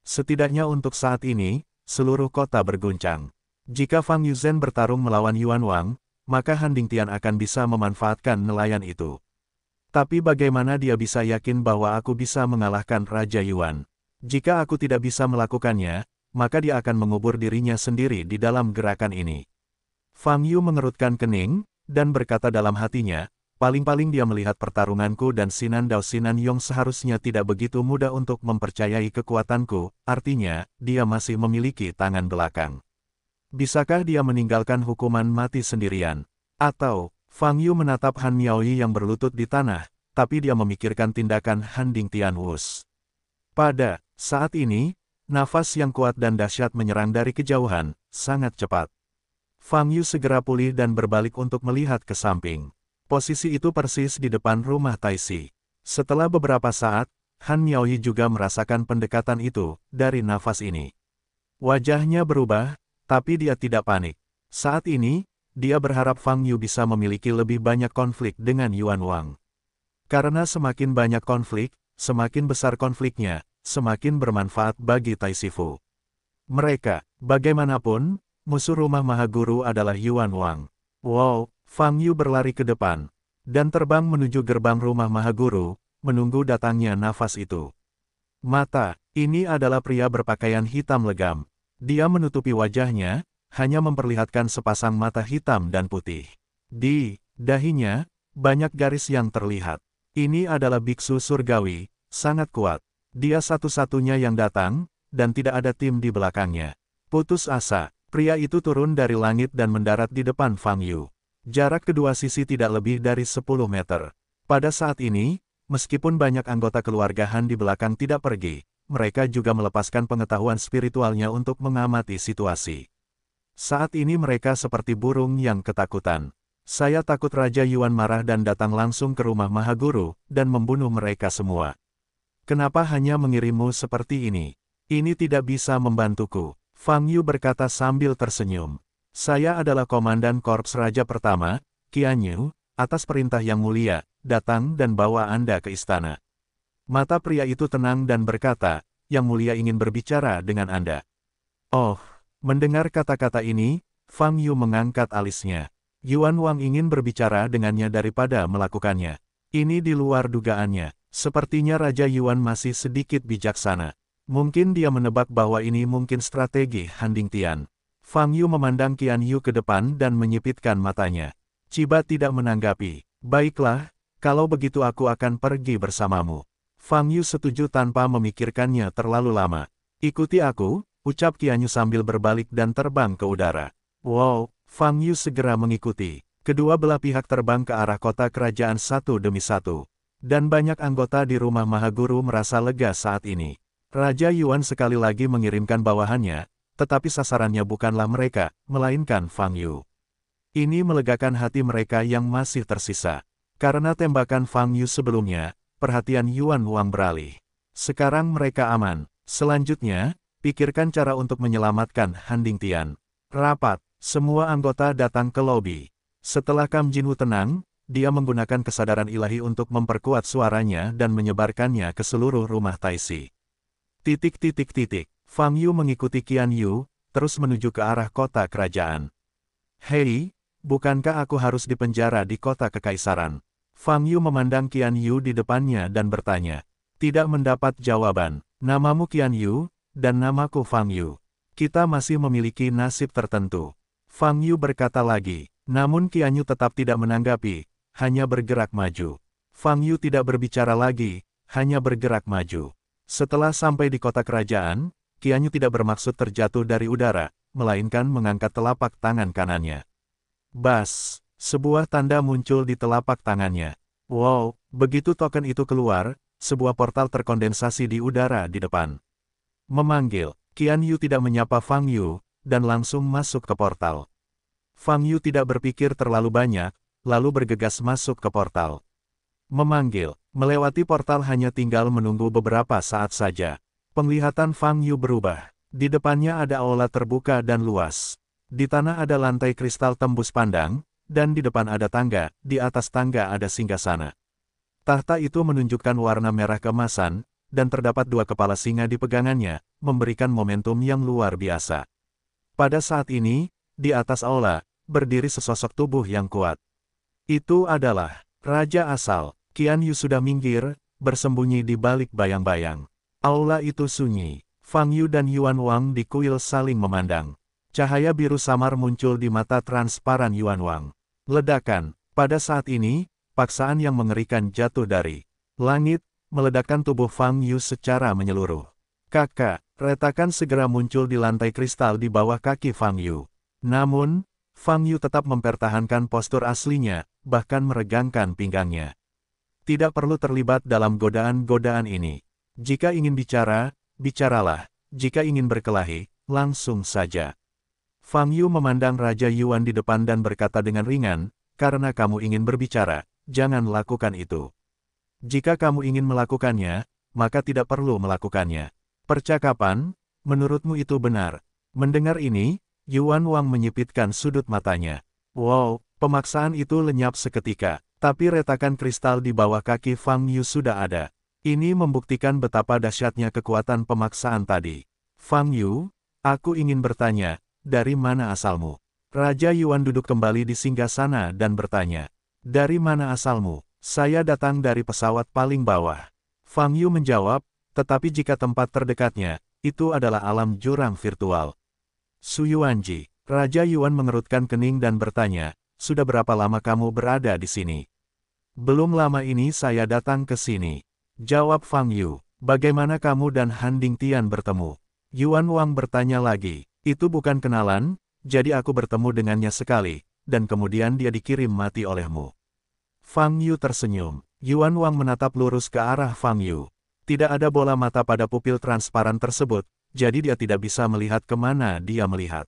Setidaknya untuk saat ini, seluruh kota berguncang. Jika Fang Yu Yuzhen bertarung melawan Yuan Wang, maka Han Ding Tian akan bisa memanfaatkan nelayan itu. Tapi bagaimana dia bisa yakin bahwa aku bisa mengalahkan Raja Yuan? Jika aku tidak bisa melakukannya, maka dia akan mengubur dirinya sendiri di dalam gerakan ini. Fang Yu mengerutkan kening, dan berkata dalam hatinya, paling-paling dia melihat pertarunganku dan Sinan Dao Sinan Yong seharusnya tidak begitu mudah untuk mempercayai kekuatanku, artinya, dia masih memiliki tangan belakang. Bisakah dia meninggalkan hukuman mati sendirian? Atau, Fang Yu menatap Han Miaoyi yang berlutut di tanah, tapi dia memikirkan tindakan Han Ding Tian Wus. Pada saat ini, Nafas yang kuat dan dahsyat menyerang dari kejauhan, sangat cepat. Fang Yu segera pulih dan berbalik untuk melihat ke samping. Posisi itu persis di depan rumah Taisi. Setelah beberapa saat, Han Miaoyi juga merasakan pendekatan itu dari nafas ini. Wajahnya berubah, tapi dia tidak panik. Saat ini, dia berharap Fang Yu bisa memiliki lebih banyak konflik dengan Yuan Wang. Karena semakin banyak konflik, semakin besar konfliknya, semakin bermanfaat bagi Tai Sifu. Mereka, bagaimanapun, musuh rumah Mahaguru adalah Yuan Wang. Wow, Fang Yu berlari ke depan, dan terbang menuju gerbang rumah Mahaguru, menunggu datangnya nafas itu. Mata, ini adalah pria berpakaian hitam legam. Dia menutupi wajahnya, hanya memperlihatkan sepasang mata hitam dan putih. Di dahinya, banyak garis yang terlihat. Ini adalah biksu surgawi, sangat kuat. Dia satu-satunya yang datang, dan tidak ada tim di belakangnya. Putus asa, pria itu turun dari langit dan mendarat di depan Fang Yu. Jarak kedua sisi tidak lebih dari 10 meter. Pada saat ini, meskipun banyak anggota keluarga Han di belakang tidak pergi, mereka juga melepaskan pengetahuan spiritualnya untuk mengamati situasi. Saat ini mereka seperti burung yang ketakutan. Saya takut Raja Yuan marah dan datang langsung ke rumah Mahaguru, dan membunuh mereka semua. Kenapa hanya mengirimmu seperti ini? Ini tidak bisa membantuku. Fang Yu berkata sambil tersenyum. Saya adalah Komandan Korps Raja Pertama, Qian Yu, atas perintah yang mulia, datang dan bawa Anda ke istana. Mata pria itu tenang dan berkata, Yang mulia ingin berbicara dengan Anda. Oh, mendengar kata-kata ini, Fang Yu mengangkat alisnya. Yuan Wang ingin berbicara dengannya daripada melakukannya. Ini di luar dugaannya. Sepertinya Raja Yuan masih sedikit bijaksana. Mungkin dia menebak bahwa ini mungkin strategi Handing Tian. Fang Yu memandang Qian Yu ke depan dan menyipitkan matanya. Ciba tidak menanggapi. Baiklah, kalau begitu aku akan pergi bersamamu. Fang Yu setuju tanpa memikirkannya terlalu lama. Ikuti aku, ucap Qian Yu sambil berbalik dan terbang ke udara. Wow, Fang Yu segera mengikuti. Kedua belah pihak terbang ke arah kota kerajaan satu demi satu. Dan banyak anggota di rumah Mahaguru merasa lega saat ini. Raja Yuan sekali lagi mengirimkan bawahannya, tetapi sasarannya bukanlah mereka, melainkan Fang Yu. Ini melegakan hati mereka yang masih tersisa. Karena tembakan Fang Yu sebelumnya, perhatian Yuan Wang beralih. Sekarang mereka aman. Selanjutnya, pikirkan cara untuk menyelamatkan Handing Tian. Rapat, semua anggota datang ke lobi. Setelah Kam Jinwu tenang, dia menggunakan kesadaran ilahi untuk memperkuat suaranya dan menyebarkannya ke seluruh rumah Taisi. Titik titik titik, Fang Yu mengikuti Qian Yu, terus menuju ke arah kota kerajaan. Hei, bukankah aku harus dipenjara di kota kekaisaran? Fang Yu memandang Qian Yu di depannya dan bertanya. Tidak mendapat jawaban. Namamu Qian Yu, dan namaku Fang Yu. Kita masih memiliki nasib tertentu. Fang Yu berkata lagi. Namun Qian Yu tetap tidak menanggapi, hanya bergerak maju. Fang Yu tidak berbicara lagi, hanya bergerak maju. Setelah sampai di kota kerajaan, Qianyu tidak bermaksud terjatuh dari udara, melainkan mengangkat telapak tangan kanannya. Bas, sebuah tanda muncul di telapak tangannya. Wow, begitu token itu keluar, sebuah portal terkondensasi di udara di depan. Memanggil, Qian Yu tidak menyapa Fang Yu, dan langsung masuk ke portal. Fang Yu tidak berpikir terlalu banyak, lalu bergegas masuk ke portal. Memanggil, melewati portal hanya tinggal menunggu beberapa saat saja. Penglihatan Fang Yu berubah. Di depannya ada aula terbuka dan luas. Di tanah ada lantai kristal tembus pandang, dan di depan ada tangga, di atas tangga ada singgasana. Tahta itu menunjukkan warna merah kemasan, dan terdapat dua kepala singa di pegangannya, memberikan momentum yang luar biasa. Pada saat ini, di atas aula, berdiri sesosok tubuh yang kuat. Itu adalah Raja Asal. Kian Yu sudah minggir, bersembunyi di balik bayang-bayang. Aula itu sunyi. Fang Yu dan Yuan Wang di kuil saling memandang. Cahaya biru samar muncul di mata transparan Yuan Wang. Ledakan. Pada saat ini, paksaan yang mengerikan jatuh dari langit, meledakkan tubuh Fang Yu secara menyeluruh. Kakak, retakan segera muncul di lantai kristal di bawah kaki Fang Yu. Namun, Fang Yu tetap mempertahankan postur aslinya, bahkan meregangkan pinggangnya. Tidak perlu terlibat dalam godaan-godaan ini. Jika ingin bicara, bicaralah. Jika ingin berkelahi, langsung saja. Fang Yu memandang Raja Yuan di depan dan berkata dengan ringan, karena kamu ingin berbicara, jangan lakukan itu. Jika kamu ingin melakukannya, maka tidak perlu melakukannya. Percakapan, menurutmu itu benar. Mendengar ini, Yuan Wang menyipitkan sudut matanya. Wow, pemaksaan itu lenyap seketika, tapi retakan kristal di bawah kaki Fang Yu sudah ada. Ini membuktikan betapa dahsyatnya kekuatan pemaksaan tadi. Fang Yu, aku ingin bertanya, dari mana asalmu? Raja Yuan duduk kembali di singgah sana dan bertanya, dari mana asalmu? Saya datang dari pesawat paling bawah. Fang Yu menjawab, tetapi jika tempat terdekatnya, itu adalah alam jurang virtual. Suyuanji, Raja Yuan mengerutkan kening dan bertanya, sudah berapa lama kamu berada di sini? Belum lama ini saya datang ke sini. Jawab Fang Yu, bagaimana kamu dan Han Tian bertemu? Yuan Wang bertanya lagi, itu bukan kenalan, jadi aku bertemu dengannya sekali, dan kemudian dia dikirim mati olehmu. Fang Yu tersenyum. Yuan Wang menatap lurus ke arah Fang Yu. Tidak ada bola mata pada pupil transparan tersebut, jadi dia tidak bisa melihat kemana dia melihat.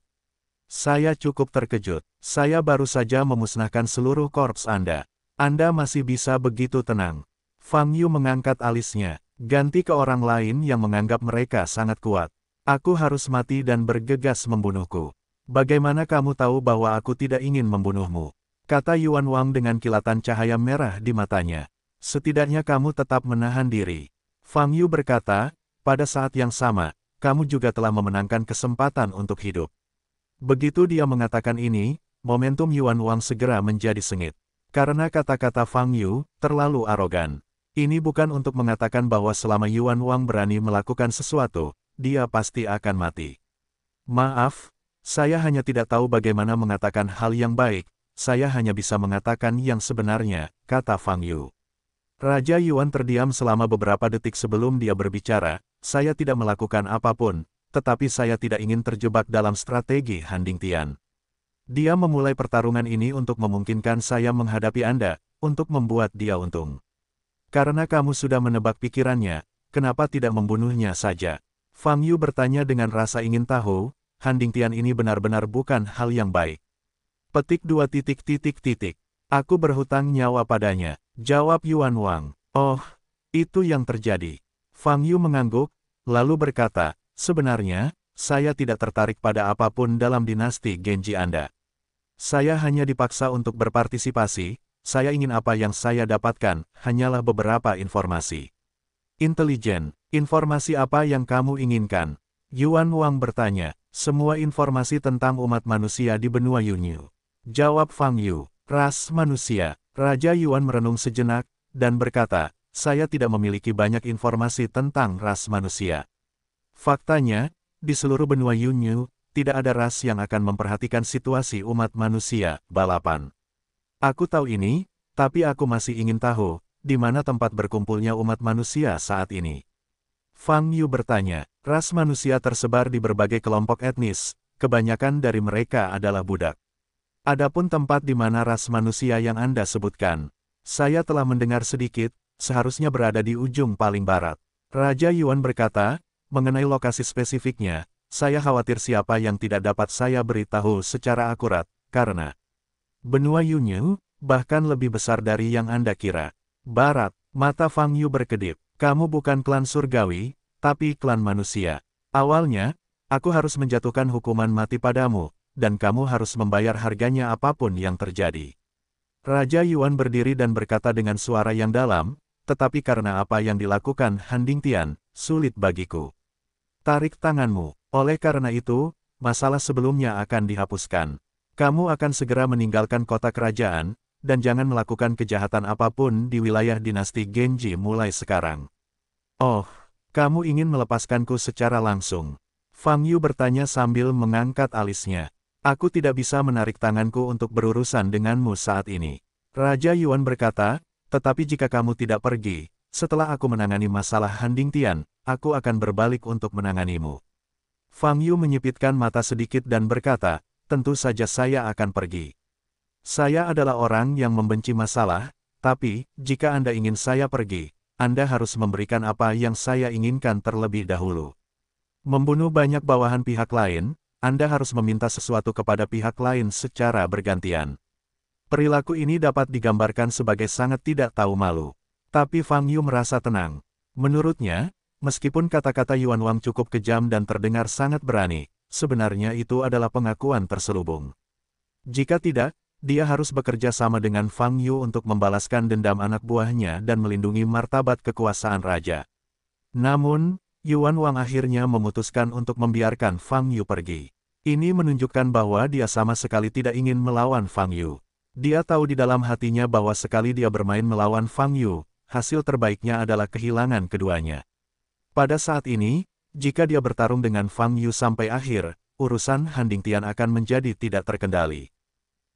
Saya cukup terkejut. Saya baru saja memusnahkan seluruh korps Anda. Anda masih bisa begitu tenang. Fang Yu mengangkat alisnya, ganti ke orang lain yang menganggap mereka sangat kuat. Aku harus mati dan bergegas membunuhku. Bagaimana kamu tahu bahwa aku tidak ingin membunuhmu? Kata Yuan Wang dengan kilatan cahaya merah di matanya. Setidaknya kamu tetap menahan diri. Fang Yu berkata, pada saat yang sama, kamu juga telah memenangkan kesempatan untuk hidup. Begitu dia mengatakan ini, momentum Yuan Wang segera menjadi sengit. Karena kata-kata Fang Yu terlalu arogan. Ini bukan untuk mengatakan bahwa selama Yuan Wang berani melakukan sesuatu, dia pasti akan mati. Maaf, saya hanya tidak tahu bagaimana mengatakan hal yang baik, saya hanya bisa mengatakan yang sebenarnya, kata Fang Yu. Raja Yuan terdiam selama beberapa detik sebelum dia berbicara, saya tidak melakukan apapun, tetapi saya tidak ingin terjebak dalam strategi Handing Tian. Dia memulai pertarungan ini untuk memungkinkan saya menghadapi Anda, untuk membuat dia untung. Karena kamu sudah menebak pikirannya, kenapa tidak membunuhnya saja? Fang Yu bertanya dengan rasa ingin tahu, Handing Tian ini benar-benar bukan hal yang baik. Petik dua titik titik titik. Aku berhutang nyawa padanya, jawab Yuan Wang. Oh, itu yang terjadi. Fang Yu mengangguk, lalu berkata, Sebenarnya, saya tidak tertarik pada apapun dalam dinasti Genji Anda. Saya hanya dipaksa untuk berpartisipasi, saya ingin apa yang saya dapatkan, hanyalah beberapa informasi. Intelijen, informasi apa yang kamu inginkan? Yuan Wang bertanya, semua informasi tentang umat manusia di benua Yunyu. Jawab Fang Yu, ras manusia. Raja Yuan merenung sejenak, dan berkata, saya tidak memiliki banyak informasi tentang ras manusia. Faktanya, di seluruh benua Yunyu, tidak ada ras yang akan memperhatikan situasi umat manusia, balapan. Aku tahu ini, tapi aku masih ingin tahu, di mana tempat berkumpulnya umat manusia saat ini. Fang Yu bertanya, ras manusia tersebar di berbagai kelompok etnis, kebanyakan dari mereka adalah budak. Adapun tempat di mana ras manusia yang Anda sebutkan, saya telah mendengar sedikit, seharusnya berada di ujung paling barat. Raja Yuan berkata, mengenai lokasi spesifiknya, saya khawatir siapa yang tidak dapat saya beritahu secara akurat, karena benua Yunyu, bahkan lebih besar dari yang Anda kira. Barat, mata Fang Yu berkedip, kamu bukan klan surgawi, tapi klan manusia. Awalnya, aku harus menjatuhkan hukuman mati padamu, dan kamu harus membayar harganya apapun yang terjadi. Raja Yuan berdiri dan berkata dengan suara yang dalam, tetapi karena apa yang dilakukan Handing Tian, sulit bagiku. Tarik tanganmu. Oleh karena itu, masalah sebelumnya akan dihapuskan. Kamu akan segera meninggalkan kota kerajaan, dan jangan melakukan kejahatan apapun di wilayah dinasti Genji mulai sekarang. Oh, kamu ingin melepaskanku secara langsung. Fang Yu bertanya sambil mengangkat alisnya. Aku tidak bisa menarik tanganku untuk berurusan denganmu saat ini. Raja Yuan berkata, tetapi jika kamu tidak pergi, setelah aku menangani masalah Handing Tian, aku akan berbalik untuk menanganimu. Fang Yu menyipitkan mata sedikit dan berkata, tentu saja saya akan pergi. Saya adalah orang yang membenci masalah, tapi, jika Anda ingin saya pergi, Anda harus memberikan apa yang saya inginkan terlebih dahulu. Membunuh banyak bawahan pihak lain, Anda harus meminta sesuatu kepada pihak lain secara bergantian. Perilaku ini dapat digambarkan sebagai sangat tidak tahu malu. Tapi Fang Yu merasa tenang. Menurutnya, meskipun kata-kata Yuan Wang cukup kejam dan terdengar sangat berani, sebenarnya itu adalah pengakuan terselubung. Jika tidak, dia harus bekerja sama dengan Fang Yu untuk membalaskan dendam anak buahnya dan melindungi martabat kekuasaan raja. Namun, Yuan Wang akhirnya memutuskan untuk membiarkan Fang Yu pergi. Ini menunjukkan bahwa dia sama sekali tidak ingin melawan Fang Yu. Dia tahu di dalam hatinya bahwa sekali dia bermain melawan Fang Yu, hasil terbaiknya adalah kehilangan keduanya. Pada saat ini, jika dia bertarung dengan Fang Yu sampai akhir, urusan Han Tian akan menjadi tidak terkendali.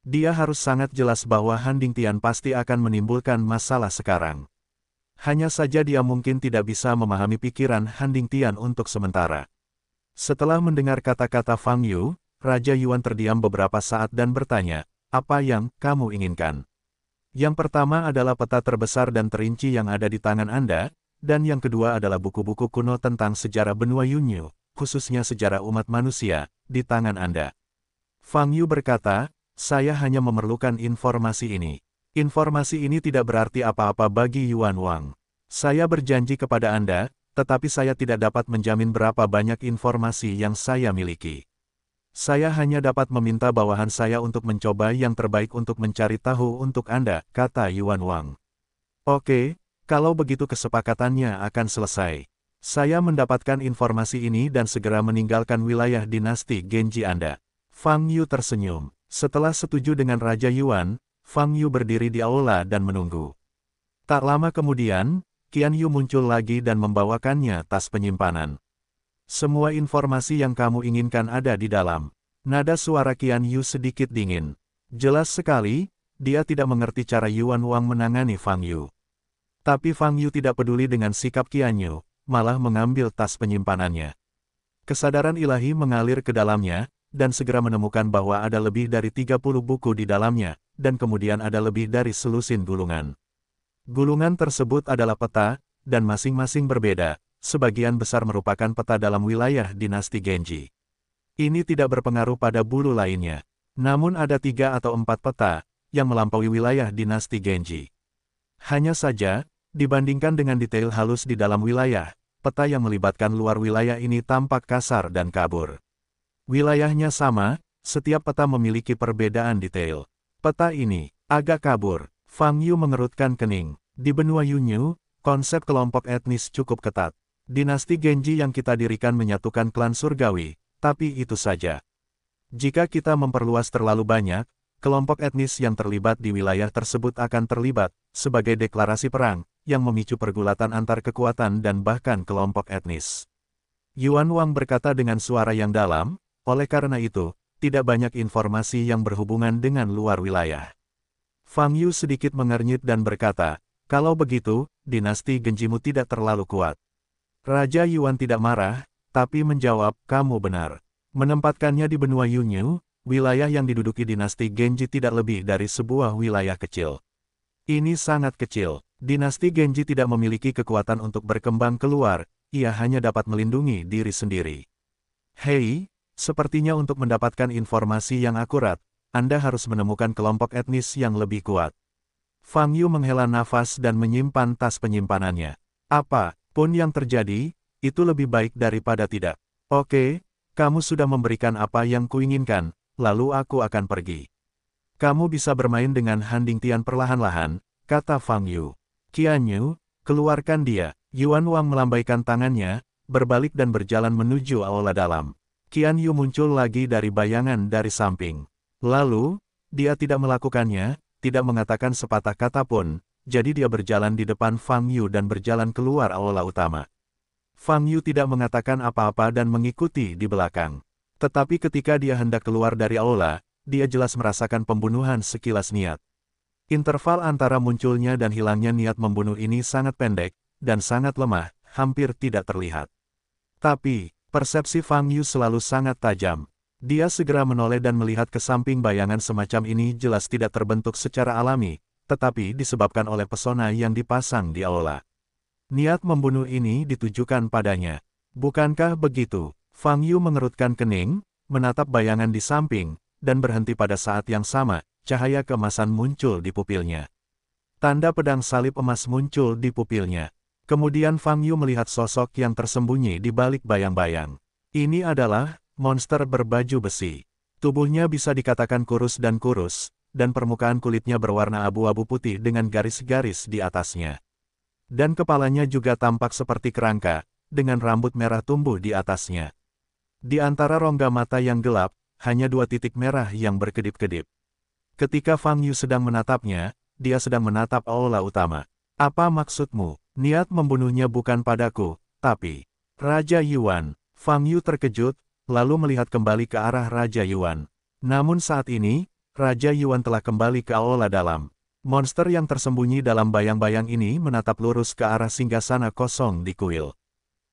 Dia harus sangat jelas bahwa Han Tian pasti akan menimbulkan masalah sekarang. Hanya saja dia mungkin tidak bisa memahami pikiran Han Tian untuk sementara. Setelah mendengar kata-kata Fang Yu, Raja Yuan terdiam beberapa saat dan bertanya, apa yang kamu inginkan? Yang pertama adalah peta terbesar dan terinci yang ada di tangan Anda, dan yang kedua adalah buku-buku kuno tentang sejarah benua Yunyu, khususnya sejarah umat manusia, di tangan Anda. Fang Yu berkata, saya hanya memerlukan informasi ini. Informasi ini tidak berarti apa-apa bagi Yuan Wang. Saya berjanji kepada Anda, tetapi saya tidak dapat menjamin berapa banyak informasi yang saya miliki. Saya hanya dapat meminta bawahan saya untuk mencoba yang terbaik untuk mencari tahu untuk Anda, kata Yuan Wang. Oke, kalau begitu kesepakatannya akan selesai. Saya mendapatkan informasi ini dan segera meninggalkan wilayah dinasti Genji Anda. Fang Yu tersenyum. Setelah setuju dengan Raja Yuan, Fang Yu berdiri di aula dan menunggu. Tak lama kemudian, Qian Yu muncul lagi dan membawakannya tas penyimpanan. Semua informasi yang kamu inginkan ada di dalam. Nada suara Qian Yu sedikit dingin. Jelas sekali, dia tidak mengerti cara Yuan Wang menangani Fang Yu. Tapi Fang Yu tidak peduli dengan sikap Qian Yu, malah mengambil tas penyimpanannya. Kesadaran ilahi mengalir ke dalamnya, dan segera menemukan bahwa ada lebih dari 30 buku di dalamnya, dan kemudian ada lebih dari selusin gulungan. Gulungan tersebut adalah peta, dan masing-masing berbeda, sebagian besar merupakan peta dalam wilayah dinasti Genji. Ini tidak berpengaruh pada bulu lainnya. Namun ada tiga atau empat peta, yang melampaui wilayah dinasti Genji. Hanya saja, dibandingkan dengan detail halus di dalam wilayah, peta yang melibatkan luar wilayah ini tampak kasar dan kabur. Wilayahnya sama, setiap peta memiliki perbedaan detail. Peta ini, agak kabur, Fang Yu mengerutkan kening. Di benua Yunyu, konsep kelompok etnis cukup ketat. Dinasti Genji yang kita dirikan menyatukan klan surgawi, tapi itu saja. Jika kita memperluas terlalu banyak, kelompok etnis yang terlibat di wilayah tersebut akan terlibat, sebagai deklarasi perang, yang memicu pergulatan antar kekuatan dan bahkan kelompok etnis. Yuan Wang berkata dengan suara yang dalam, oleh karena itu, tidak banyak informasi yang berhubungan dengan luar wilayah. Fang Yu sedikit mengernyit dan berkata, kalau begitu, dinasti Genjimu tidak terlalu kuat. Raja Yuan tidak marah, tapi menjawab, kamu benar. Menempatkannya di benua Yunyu, wilayah yang diduduki dinasti Genji tidak lebih dari sebuah wilayah kecil. Ini sangat kecil. Dinasti Genji tidak memiliki kekuatan untuk berkembang keluar, ia hanya dapat melindungi diri sendiri. Hei, sepertinya untuk mendapatkan informasi yang akurat, Anda harus menemukan kelompok etnis yang lebih kuat. Fang Yu menghela nafas dan menyimpan tas penyimpanannya. Apa, pun yang terjadi, itu lebih baik daripada tidak. Oke, kamu sudah memberikan apa yang kuinginkan, lalu aku akan pergi. Kamu bisa bermain dengan Handing Tian perlahan-lahan, kata Fang Yu. Qian Yu, keluarkan dia. Yuan Wang melambaikan tangannya, berbalik dan berjalan menuju aula dalam. Qian Yu muncul lagi dari bayangan dari samping. Lalu, dia tidak melakukannya, tidak mengatakan sepatah kata pun, jadi dia berjalan di depan Fang Yu dan berjalan keluar aula utama. Fang Yu tidak mengatakan apa-apa dan mengikuti di belakang. Tetapi ketika dia hendak keluar dari aula, dia jelas merasakan pembunuhan sekilas niat. Interval antara munculnya dan hilangnya niat membunuh ini sangat pendek, dan sangat lemah, hampir tidak terlihat. Tapi, persepsi Fang Yu selalu sangat tajam. Dia segera menoleh dan melihat ke samping bayangan semacam ini jelas tidak terbentuk secara alami, tetapi disebabkan oleh pesona yang dipasang di aula. Niat membunuh ini ditujukan padanya. Bukankah begitu? Fang Yu mengerutkan kening, menatap bayangan di samping, dan berhenti pada saat yang sama, cahaya kemasan muncul di pupilnya. Tanda pedang salib emas muncul di pupilnya. Kemudian Fang Yu melihat sosok yang tersembunyi di balik bayang-bayang. Ini adalah monster berbaju besi. Tubuhnya bisa dikatakan kurus dan kurus, dan permukaan kulitnya berwarna abu-abu putih dengan garis-garis di atasnya. Dan kepalanya juga tampak seperti kerangka, dengan rambut merah tumbuh di atasnya. Di antara rongga mata yang gelap, hanya dua titik merah yang berkedip-kedip. Ketika Fang Yu sedang menatapnya, dia sedang menatap aula utama. Apa maksudmu? Niat membunuhnya bukan padaku, tapi... Raja Yuan, Fang Yu terkejut, lalu melihat kembali ke arah Raja Yuan. Namun saat ini, Raja Yuan telah kembali ke aula dalam. Monster yang tersembunyi dalam bayang-bayang ini menatap lurus ke arah singgasana kosong di kuil.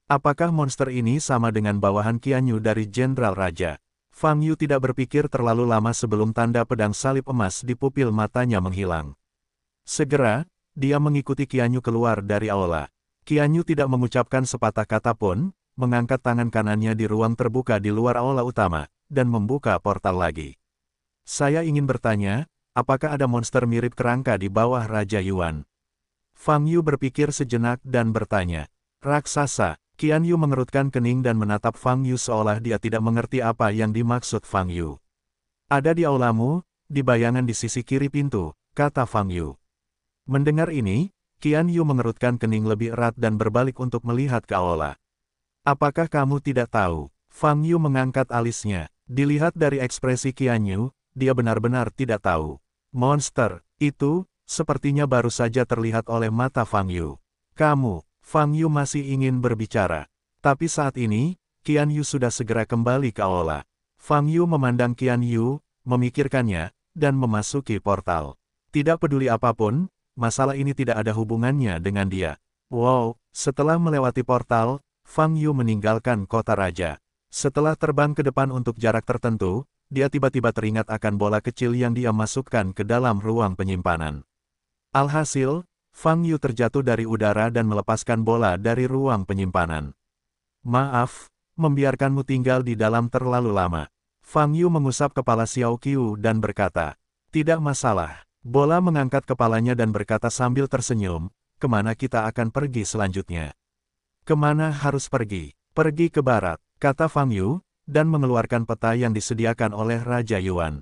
Apakah monster ini sama dengan bawahan Qianyu dari Jenderal Raja? Fang Yu tidak berpikir terlalu lama sebelum tanda pedang salib emas di pupil matanya menghilang. Segera, dia mengikuti Qianyu keluar dari aula. Qianyu tidak mengucapkan sepatah kata pun, mengangkat tangan kanannya di ruang terbuka di luar aula utama, dan membuka portal lagi. Saya ingin bertanya, apakah ada monster mirip kerangka di bawah Raja Yuan? Fang Yu berpikir sejenak dan bertanya. Raksasa, Qian Yu mengerutkan kening dan menatap Fang Yu seolah dia tidak mengerti apa yang dimaksud Fang Yu. Ada di aulamu, di bayangan di sisi kiri pintu, kata Fang Yu. Mendengar ini, Qian Yu mengerutkan kening lebih erat dan berbalik untuk melihat ke aula. Apakah kamu tidak tahu? Fang Yu mengangkat alisnya. Dilihat dari ekspresi Qian Yu, dia benar-benar tidak tahu. Monster, itu, sepertinya baru saja terlihat oleh mata Fang Yu. Kamu, Fang Yu masih ingin berbicara. Tapi saat ini, Qian Yu sudah segera kembali ke aula. Fang Yu memandang Qian Yu, memikirkannya, dan memasuki portal. Tidak peduli apapun, masalah ini tidak ada hubungannya dengan dia. Wow, setelah melewati portal, Fang Yu meninggalkan kota raja. Setelah terbang ke depan untuk jarak tertentu, dia tiba-tiba teringat akan bola kecil yang dia masukkan ke dalam ruang penyimpanan. Alhasil, Fang Yu terjatuh dari udara dan melepaskan bola dari ruang penyimpanan. Maaf, membiarkanmu tinggal di dalam terlalu lama. Fang Yu mengusap kepala Xiao Qiu dan berkata, Tidak masalah. Bola mengangkat kepalanya dan berkata sambil tersenyum, kemana kita akan pergi selanjutnya? Kemana harus pergi? Pergi ke barat, kata Fang Yu, dan mengeluarkan peta yang disediakan oleh Raja Yuan.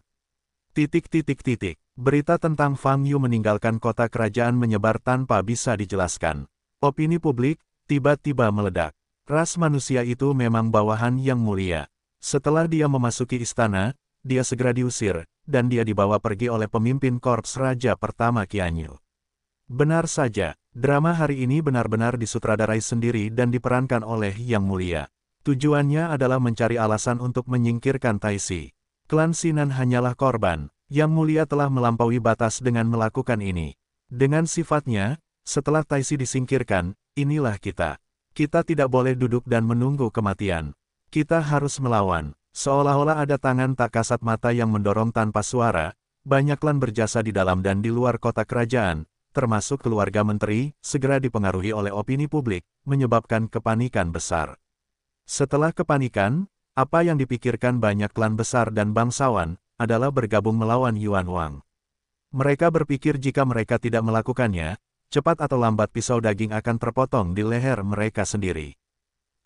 Titik titik titik, berita tentang Fang Yu meninggalkan kota kerajaan menyebar tanpa bisa dijelaskan. Opini publik, tiba-tiba meledak. Ras manusia itu memang bawahan yang mulia. Setelah dia memasuki istana, dia segera diusir, dan dia dibawa pergi oleh pemimpin Korps Raja pertama Kianyu. Benar saja, drama hari ini benar-benar disutradarai sendiri dan diperankan oleh Yang Mulia. Tujuannya adalah mencari alasan untuk menyingkirkan Taisi. Klan Sinan hanyalah korban, Yang Mulia telah melampaui batas dengan melakukan ini. Dengan sifatnya, setelah Taisi disingkirkan, inilah kita. Kita tidak boleh duduk dan menunggu kematian. Kita harus melawan, seolah-olah ada tangan tak kasat mata yang mendorong tanpa suara, banyak klan berjasa di dalam dan di luar kota kerajaan, termasuk keluarga menteri, segera dipengaruhi oleh opini publik, menyebabkan kepanikan besar. Setelah kepanikan, apa yang dipikirkan banyak klan besar dan bangsawan, adalah bergabung melawan Yuan Wang. Mereka berpikir jika mereka tidak melakukannya, cepat atau lambat pisau daging akan terpotong di leher mereka sendiri.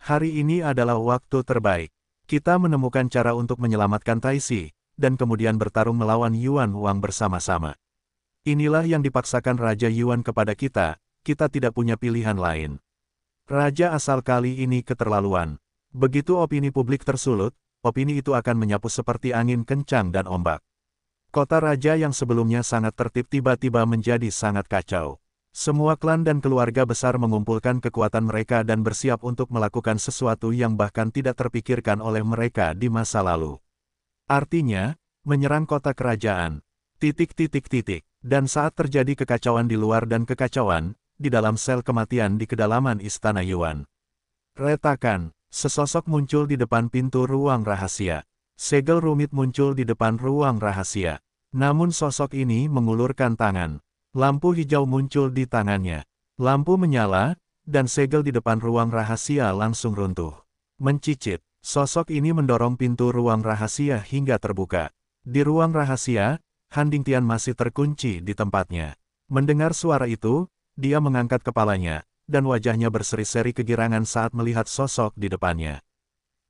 Hari ini adalah waktu terbaik. Kita menemukan cara untuk menyelamatkan Taisi, dan kemudian bertarung melawan Yuan Wang bersama-sama. Inilah yang dipaksakan Raja Yuan kepada kita, kita tidak punya pilihan lain. Raja asal kali ini keterlaluan. Begitu opini publik tersulut, opini itu akan menyapu seperti angin kencang dan ombak. Kota raja yang sebelumnya sangat tertib tiba-tiba menjadi sangat kacau. Semua klan dan keluarga besar mengumpulkan kekuatan mereka dan bersiap untuk melakukan sesuatu yang bahkan tidak terpikirkan oleh mereka di masa lalu. Artinya, menyerang kota kerajaan. Titik-titik-titik. Dan saat terjadi kekacauan di luar dan kekacauan, di dalam sel kematian di kedalaman Istana Yuan. Retakan, Sesosok muncul di depan pintu ruang rahasia. Segel rumit muncul di depan ruang rahasia. Namun sosok ini mengulurkan tangan. Lampu hijau muncul di tangannya. Lampu menyala, dan segel di depan ruang rahasia langsung runtuh. Mencicit, sosok ini mendorong pintu ruang rahasia hingga terbuka. Di ruang rahasia, Handing Tian masih terkunci di tempatnya. Mendengar suara itu, dia mengangkat kepalanya, dan wajahnya berseri-seri kegirangan saat melihat sosok di depannya.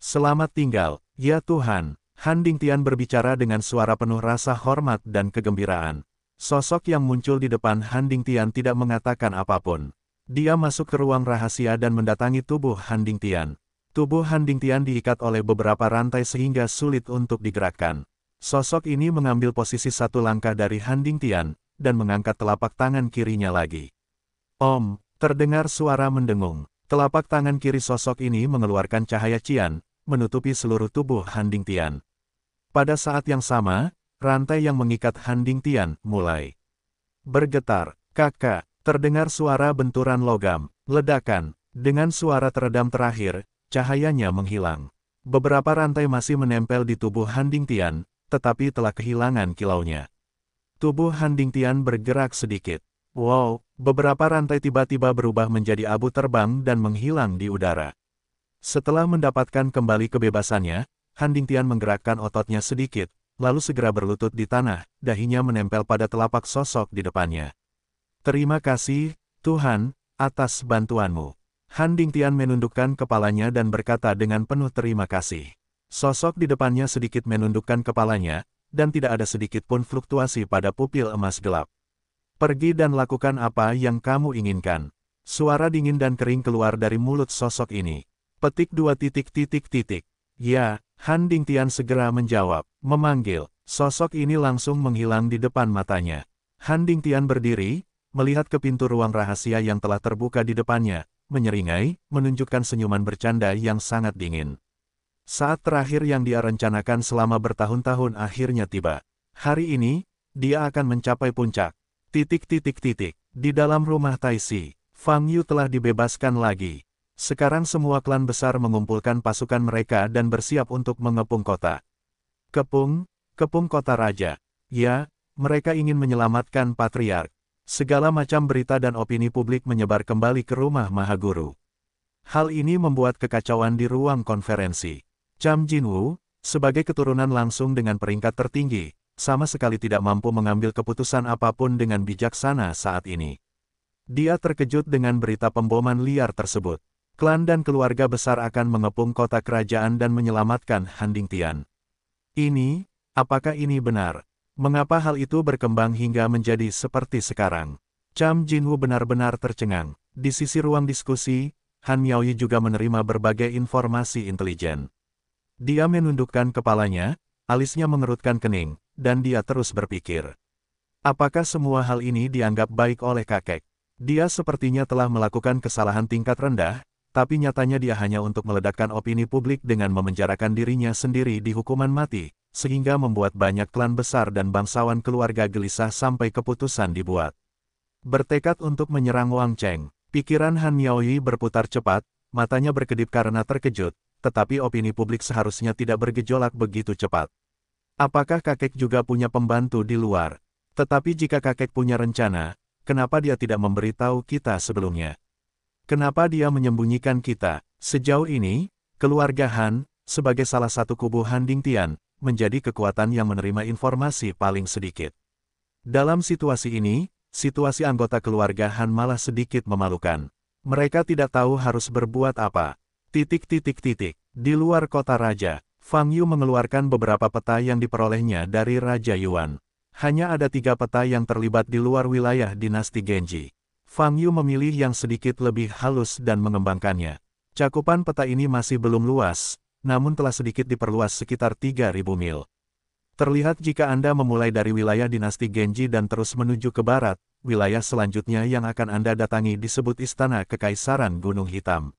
Selamat tinggal, ya Tuhan, Han Tian berbicara dengan suara penuh rasa hormat dan kegembiraan. Sosok yang muncul di depan Han Tian tidak mengatakan apapun. Dia masuk ke ruang rahasia dan mendatangi tubuh Han Tian. Tubuh Han Tian diikat oleh beberapa rantai sehingga sulit untuk digerakkan. Sosok ini mengambil posisi satu langkah dari Han Tian dan mengangkat telapak tangan kirinya lagi. Om, Terdengar suara mendengung. Telapak tangan kiri sosok ini mengeluarkan cahaya cian, menutupi seluruh tubuh Handing Tian. Pada saat yang sama, rantai yang mengikat Handing Tian mulai bergetar. Kakak, terdengar suara benturan logam, ledakan. Dengan suara teredam terakhir, cahayanya menghilang. Beberapa rantai masih menempel di tubuh Handing Tian, tetapi telah kehilangan kilaunya. Tubuh Handing Tian bergerak sedikit. Wow, beberapa rantai tiba-tiba berubah menjadi abu terbang dan menghilang di udara. Setelah mendapatkan kembali kebebasannya, Han Tian menggerakkan ototnya sedikit, lalu segera berlutut di tanah, dahinya menempel pada telapak sosok di depannya. Terima kasih, Tuhan, atas bantuanmu. Han Tian menundukkan kepalanya dan berkata dengan penuh terima kasih. Sosok di depannya sedikit menundukkan kepalanya, dan tidak ada sedikit pun fluktuasi pada pupil emas gelap. Pergi dan lakukan apa yang kamu inginkan. Suara dingin dan kering keluar dari mulut sosok ini. Petik dua titik titik titik. Ya, Han Tian segera menjawab, memanggil. Sosok ini langsung menghilang di depan matanya. Han Tian berdiri, melihat ke pintu ruang rahasia yang telah terbuka di depannya, menyeringai, menunjukkan senyuman bercanda yang sangat dingin. Saat terakhir yang dia rencanakan selama bertahun-tahun akhirnya tiba. Hari ini, dia akan mencapai puncak. Titik titik titik. Di dalam rumah Taisi, Fang Yu telah dibebaskan lagi. Sekarang semua klan besar mengumpulkan pasukan mereka dan bersiap untuk mengepung kota. Kepung, kepung kota raja. Ya, mereka ingin menyelamatkan patriark. Segala macam berita dan opini publik menyebar kembali ke rumah Mahaguru. Hal ini membuat kekacauan di ruang konferensi. Cham Jinwu, sebagai keturunan langsung dengan peringkat tertinggi, sama sekali tidak mampu mengambil keputusan apapun dengan bijaksana saat ini. Dia terkejut dengan berita pemboman liar tersebut. Klan dan keluarga besar akan mengepung kota kerajaan dan menyelamatkan Handing Tian. Ini, apakah ini benar? Mengapa hal itu berkembang hingga menjadi seperti sekarang? Cham Jinwu benar-benar tercengang. Di sisi ruang diskusi, Han Miaoyi juga menerima berbagai informasi intelijen. Dia menundukkan kepalanya, alisnya mengerutkan kening, dan dia terus berpikir. Apakah semua hal ini dianggap baik oleh kakek? Dia sepertinya telah melakukan kesalahan tingkat rendah, tapi nyatanya dia hanya untuk meledakkan opini publik dengan memenjarakan dirinya sendiri di hukuman mati, sehingga membuat banyak klan besar dan bangsawan keluarga gelisah sampai keputusan dibuat. Bertekad untuk menyerang Wang Cheng, pikiran Han Yi berputar cepat, matanya berkedip karena terkejut, tetapi opini publik seharusnya tidak bergejolak begitu cepat. Apakah kakek juga punya pembantu di luar? Tetapi jika kakek punya rencana, kenapa dia tidak memberitahu kita sebelumnya? Kenapa dia menyembunyikan kita? Sejauh ini, keluarga Han, sebagai salah satu kubu Han Tian menjadi kekuatan yang menerima informasi paling sedikit. Dalam situasi ini, situasi anggota keluarga Han malah sedikit memalukan. Mereka tidak tahu harus berbuat apa. Titik-titik-titik, di luar kota raja, Fang Yu mengeluarkan beberapa peta yang diperolehnya dari Raja Yuan. Hanya ada tiga peta yang terlibat di luar wilayah dinasti Genji. Fang Yu memilih yang sedikit lebih halus dan mengembangkannya. Cakupan peta ini masih belum luas, namun telah sedikit diperluas sekitar 3.000 mil. Terlihat jika Anda memulai dari wilayah dinasti Genji dan terus menuju ke barat, wilayah selanjutnya yang akan Anda datangi disebut Istana Kekaisaran Gunung Hitam.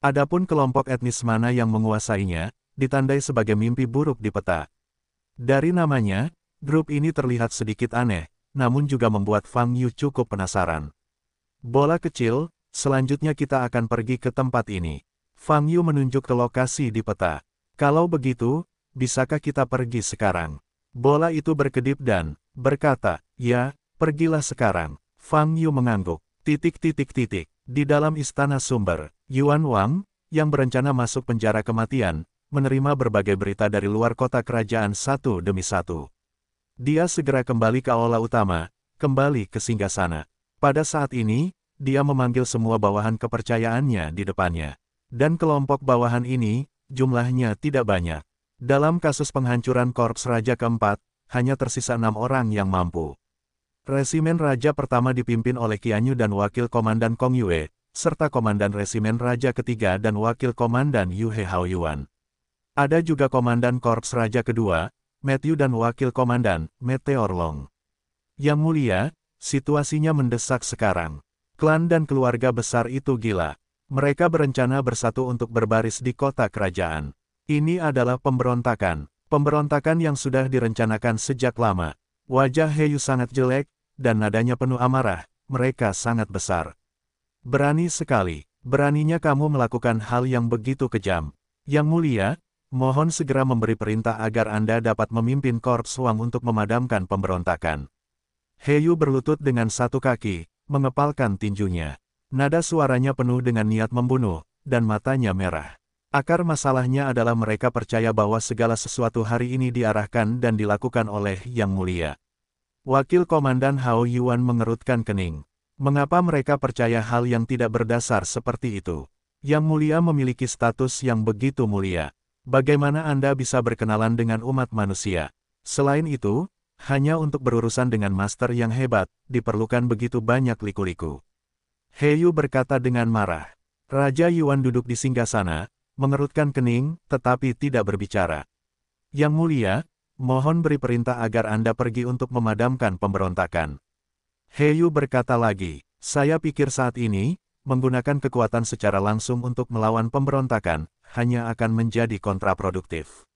Adapun kelompok etnis mana yang menguasainya, ditandai sebagai mimpi buruk di peta. Dari namanya, grup ini terlihat sedikit aneh, namun juga membuat Fang Yu cukup penasaran. Bola kecil, selanjutnya kita akan pergi ke tempat ini. Fang Yu menunjuk ke lokasi di peta. Kalau begitu, bisakah kita pergi sekarang? Bola itu berkedip dan berkata, ya, pergilah sekarang. Fang Yu mengangguk. Titik titik titik. Di dalam istana sumber, Yuan Wang, yang berencana masuk penjara kematian, menerima berbagai berita dari luar kota kerajaan satu demi satu. Dia segera kembali ke aula utama, kembali ke singgasana. Pada saat ini, dia memanggil semua bawahan kepercayaannya di depannya. Dan kelompok bawahan ini, jumlahnya tidak banyak. Dalam kasus penghancuran Korps Raja keempat, hanya tersisa enam orang yang mampu. Resimen Raja pertama dipimpin oleh Kianyu dan Wakil Komandan Kong Yue, serta Komandan Resimen Raja ketiga dan Wakil Komandan Yu He Yuan. Ada juga Komandan Korps Raja Kedua, Matthew dan Wakil Komandan, Meteor Long. Yang mulia, situasinya mendesak sekarang. Klan dan keluarga besar itu gila. Mereka berencana bersatu untuk berbaris di kota kerajaan. Ini adalah pemberontakan. Pemberontakan yang sudah direncanakan sejak lama. Wajah Heyu sangat jelek, dan nadanya penuh amarah. Mereka sangat besar. Berani sekali. Beraninya kamu melakukan hal yang begitu kejam. Yang mulia, Mohon segera memberi perintah agar Anda dapat memimpin Korps Wang untuk memadamkan pemberontakan. He Yu berlutut dengan satu kaki, mengepalkan tinjunya. Nada suaranya penuh dengan niat membunuh, dan matanya merah. Akar masalahnya adalah mereka percaya bahwa segala sesuatu hari ini diarahkan dan dilakukan oleh Yang Mulia. Wakil Komandan Hao Yuan mengerutkan kening. Mengapa mereka percaya hal yang tidak berdasar seperti itu? Yang mulia memiliki status yang begitu mulia. Bagaimana Anda bisa berkenalan dengan umat manusia? Selain itu, hanya untuk berurusan dengan master yang hebat, diperlukan begitu banyak liku-liku. Heyu berkata dengan marah. Raja Yuan duduk di singgah sana, mengerutkan kening, tetapi tidak berbicara. Yang mulia, mohon beri perintah agar Anda pergi untuk memadamkan pemberontakan. Heyu berkata lagi, saya pikir saat ini, menggunakan kekuatan secara langsung untuk melawan pemberontakan, hanya akan menjadi kontraproduktif.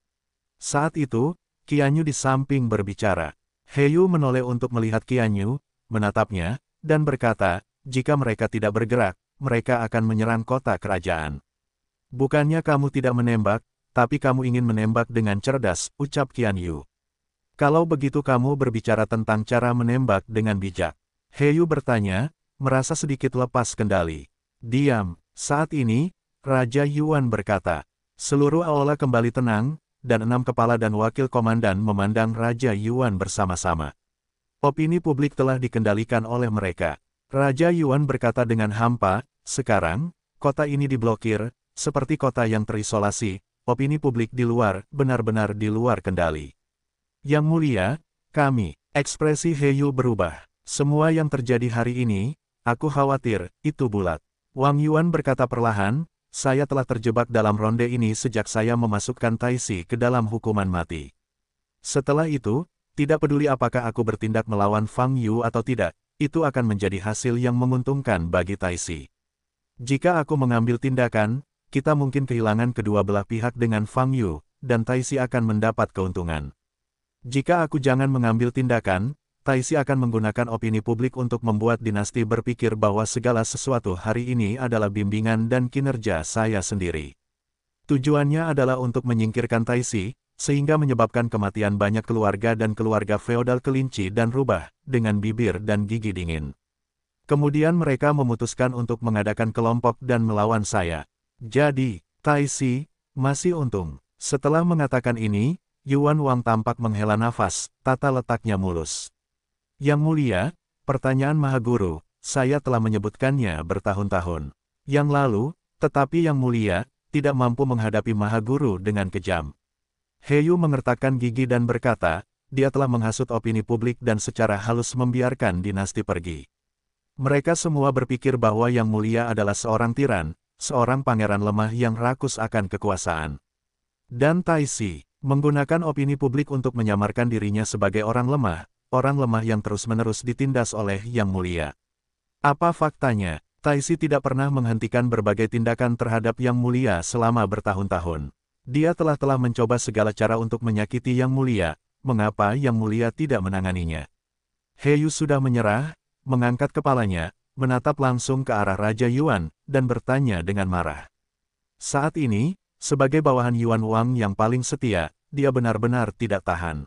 Saat itu, Kianyu di samping berbicara. Heyu menoleh untuk melihat Kianyu, menatapnya, dan berkata, jika mereka tidak bergerak, mereka akan menyerang kota kerajaan. Bukannya kamu tidak menembak, tapi kamu ingin menembak dengan cerdas, ucap Kianyu. Kalau begitu kamu berbicara tentang cara menembak dengan bijak. Heyu bertanya, merasa sedikit lepas kendali. Diam, saat ini, Raja Yuan berkata. Seluruh aula kembali tenang, dan enam kepala dan wakil komandan memandang Raja Yuan bersama-sama. Opini publik telah dikendalikan oleh mereka. Raja Yuan berkata dengan hampa, sekarang, kota ini diblokir, seperti kota yang terisolasi, opini publik di luar, benar-benar di luar kendali. Yang mulia, kami, ekspresi Heyu berubah. Semua yang terjadi hari ini, Aku khawatir, itu bulat. Wang Yuan berkata perlahan, saya telah terjebak dalam ronde ini sejak saya memasukkan Taisi ke dalam hukuman mati. Setelah itu, tidak peduli apakah aku bertindak melawan Fang Yu atau tidak, itu akan menjadi hasil yang menguntungkan bagi Taisi. Jika aku mengambil tindakan, kita mungkin kehilangan kedua belah pihak dengan Fang Yu, dan Taisi akan mendapat keuntungan. Jika aku jangan mengambil tindakan, Taisi akan menggunakan opini publik untuk membuat dinasti berpikir bahwa segala sesuatu hari ini adalah bimbingan dan kinerja saya sendiri. Tujuannya adalah untuk menyingkirkan Taisi, sehingga menyebabkan kematian banyak keluarga dan keluarga feodal kelinci dan rubah, dengan bibir dan gigi dingin. Kemudian mereka memutuskan untuk mengadakan kelompok dan melawan saya. Jadi, Taisi, masih untung. Setelah mengatakan ini, Yuan Wang tampak menghela nafas, tata letaknya mulus. Yang mulia, pertanyaan Mahaguru, saya telah menyebutkannya bertahun-tahun. Yang lalu, tetapi yang mulia, tidak mampu menghadapi Mahaguru dengan kejam. Heyu mengertakkan gigi dan berkata, dia telah menghasut opini publik dan secara halus membiarkan dinasti pergi. Mereka semua berpikir bahwa Yang Mulia adalah seorang tiran, seorang pangeran lemah yang rakus akan kekuasaan. Dan Taisi, menggunakan opini publik untuk menyamarkan dirinya sebagai orang lemah, orang lemah yang terus-menerus ditindas oleh Yang Mulia. Apa faktanya, Taisi tidak pernah menghentikan berbagai tindakan terhadap Yang Mulia selama bertahun-tahun. Dia telah-telah mencoba segala cara untuk menyakiti Yang Mulia, mengapa Yang Mulia tidak menanganinya. Heyu sudah menyerah, mengangkat kepalanya, menatap langsung ke arah Raja Yuan, dan bertanya dengan marah. Saat ini, sebagai bawahan Yuan Wang yang paling setia, dia benar-benar tidak tahan.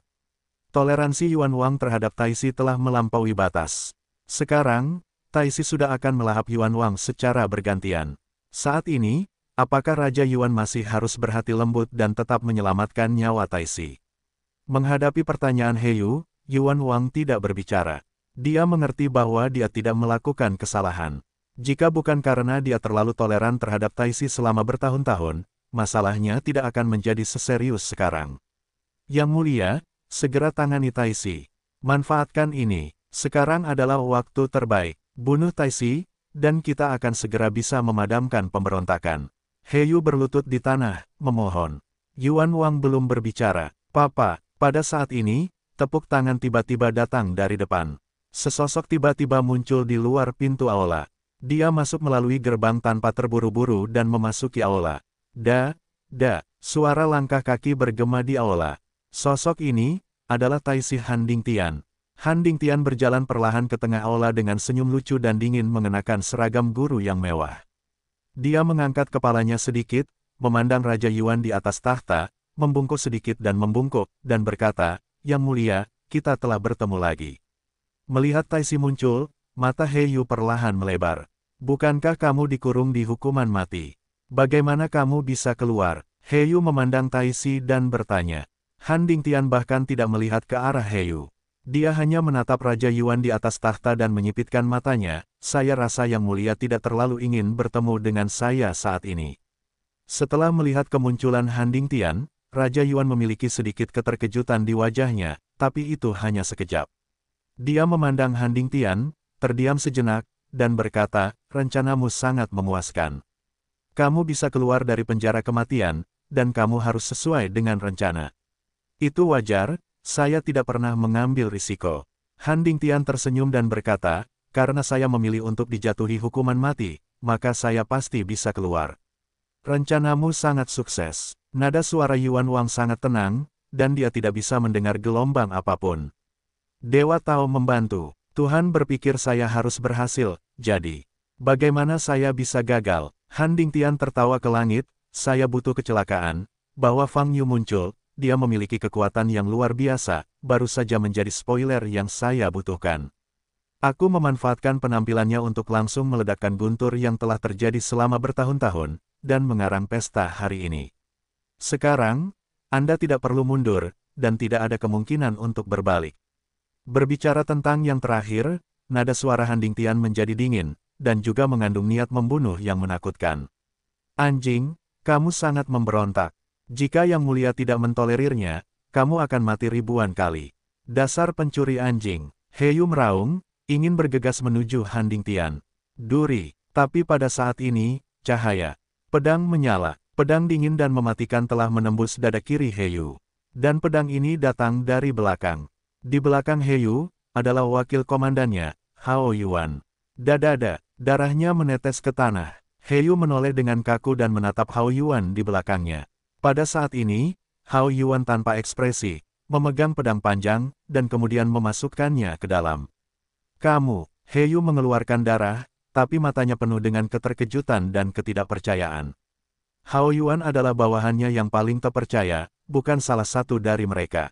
Toleransi Yuan Wang terhadap Taisi telah melampaui batas. Sekarang, Taisi sudah akan melahap Yuan Wang secara bergantian. Saat ini, apakah Raja Yuan masih harus berhati lembut dan tetap menyelamatkan nyawa Taisi? Menghadapi pertanyaan Heyu, Yuan Wang tidak berbicara. Dia mengerti bahwa dia tidak melakukan kesalahan. Jika bukan karena dia terlalu toleran terhadap Taisi selama bertahun-tahun, masalahnya tidak akan menjadi seserius sekarang. Yang mulia, segera tangani Taisi. Manfaatkan ini, sekarang adalah waktu terbaik. Bunuh Taisi, dan kita akan segera bisa memadamkan pemberontakan. Heyu berlutut di tanah, memohon. Yuan Wang belum berbicara. Papa, pada saat ini, tepuk tangan tiba-tiba datang dari depan. Sesosok tiba-tiba muncul di luar pintu aula. Dia masuk melalui gerbang tanpa terburu-buru dan memasuki aula. Da, da, suara langkah kaki bergema di aula. Sosok ini adalah Taisi Handing Tian. Handing Tian berjalan perlahan ke tengah aula dengan senyum lucu dan dingin mengenakan seragam guru yang mewah. Dia mengangkat kepalanya sedikit, memandang Raja Yuan di atas tahta, membungkuk sedikit dan membungkuk, dan berkata, Yang mulia, kita telah bertemu lagi. Melihat Taisi muncul, mata He Yu perlahan melebar. Bukankah kamu dikurung di hukuman mati? Bagaimana kamu bisa keluar? He Yu memandang Taisi dan bertanya. Han Tian bahkan tidak melihat ke arah Heyu. Dia hanya menatap Raja Yuan di atas tahta dan menyipitkan matanya, saya rasa yang mulia tidak terlalu ingin bertemu dengan saya saat ini. Setelah melihat kemunculan Han Tian, Raja Yuan memiliki sedikit keterkejutan di wajahnya, tapi itu hanya sekejap. Dia memandang Han Tian, terdiam sejenak, dan berkata, rencanamu sangat memuaskan. Kamu bisa keluar dari penjara kematian, dan kamu harus sesuai dengan rencana. Itu wajar, saya tidak pernah mengambil risiko. Han Tian tersenyum dan berkata, karena saya memilih untuk dijatuhi hukuman mati, maka saya pasti bisa keluar. Rencanamu sangat sukses. Nada suara Yuan Wang sangat tenang, dan dia tidak bisa mendengar gelombang apapun. Dewa Tao membantu. Tuhan berpikir saya harus berhasil, jadi. Bagaimana saya bisa gagal? Han Tian tertawa ke langit, saya butuh kecelakaan, bahwa Fang Yu muncul, dia memiliki kekuatan yang luar biasa, baru saja menjadi spoiler yang saya butuhkan. Aku memanfaatkan penampilannya untuk langsung meledakkan guntur yang telah terjadi selama bertahun-tahun, dan mengarang pesta hari ini. Sekarang, Anda tidak perlu mundur, dan tidak ada kemungkinan untuk berbalik. Berbicara tentang yang terakhir, nada suara Handing Tian menjadi dingin, dan juga mengandung niat membunuh yang menakutkan. Anjing, kamu sangat memberontak. Jika Yang Mulia tidak mentolerirnya, kamu akan mati ribuan kali. Dasar pencuri anjing, Heyu meraung, ingin bergegas menuju Handing Tian. Duri, tapi pada saat ini, cahaya. Pedang menyala, pedang dingin dan mematikan telah menembus dada kiri Heyu. Dan pedang ini datang dari belakang. Di belakang Heyu, adalah wakil komandannya, Hao Yuan. Dadada, darahnya menetes ke tanah. Heyu menoleh dengan kaku dan menatap Hao Yuan di belakangnya. Pada saat ini, Hao Yuan tanpa ekspresi, memegang pedang panjang, dan kemudian memasukkannya ke dalam. Kamu, Heyu mengeluarkan darah, tapi matanya penuh dengan keterkejutan dan ketidakpercayaan. Hao Yuan adalah bawahannya yang paling terpercaya, bukan salah satu dari mereka.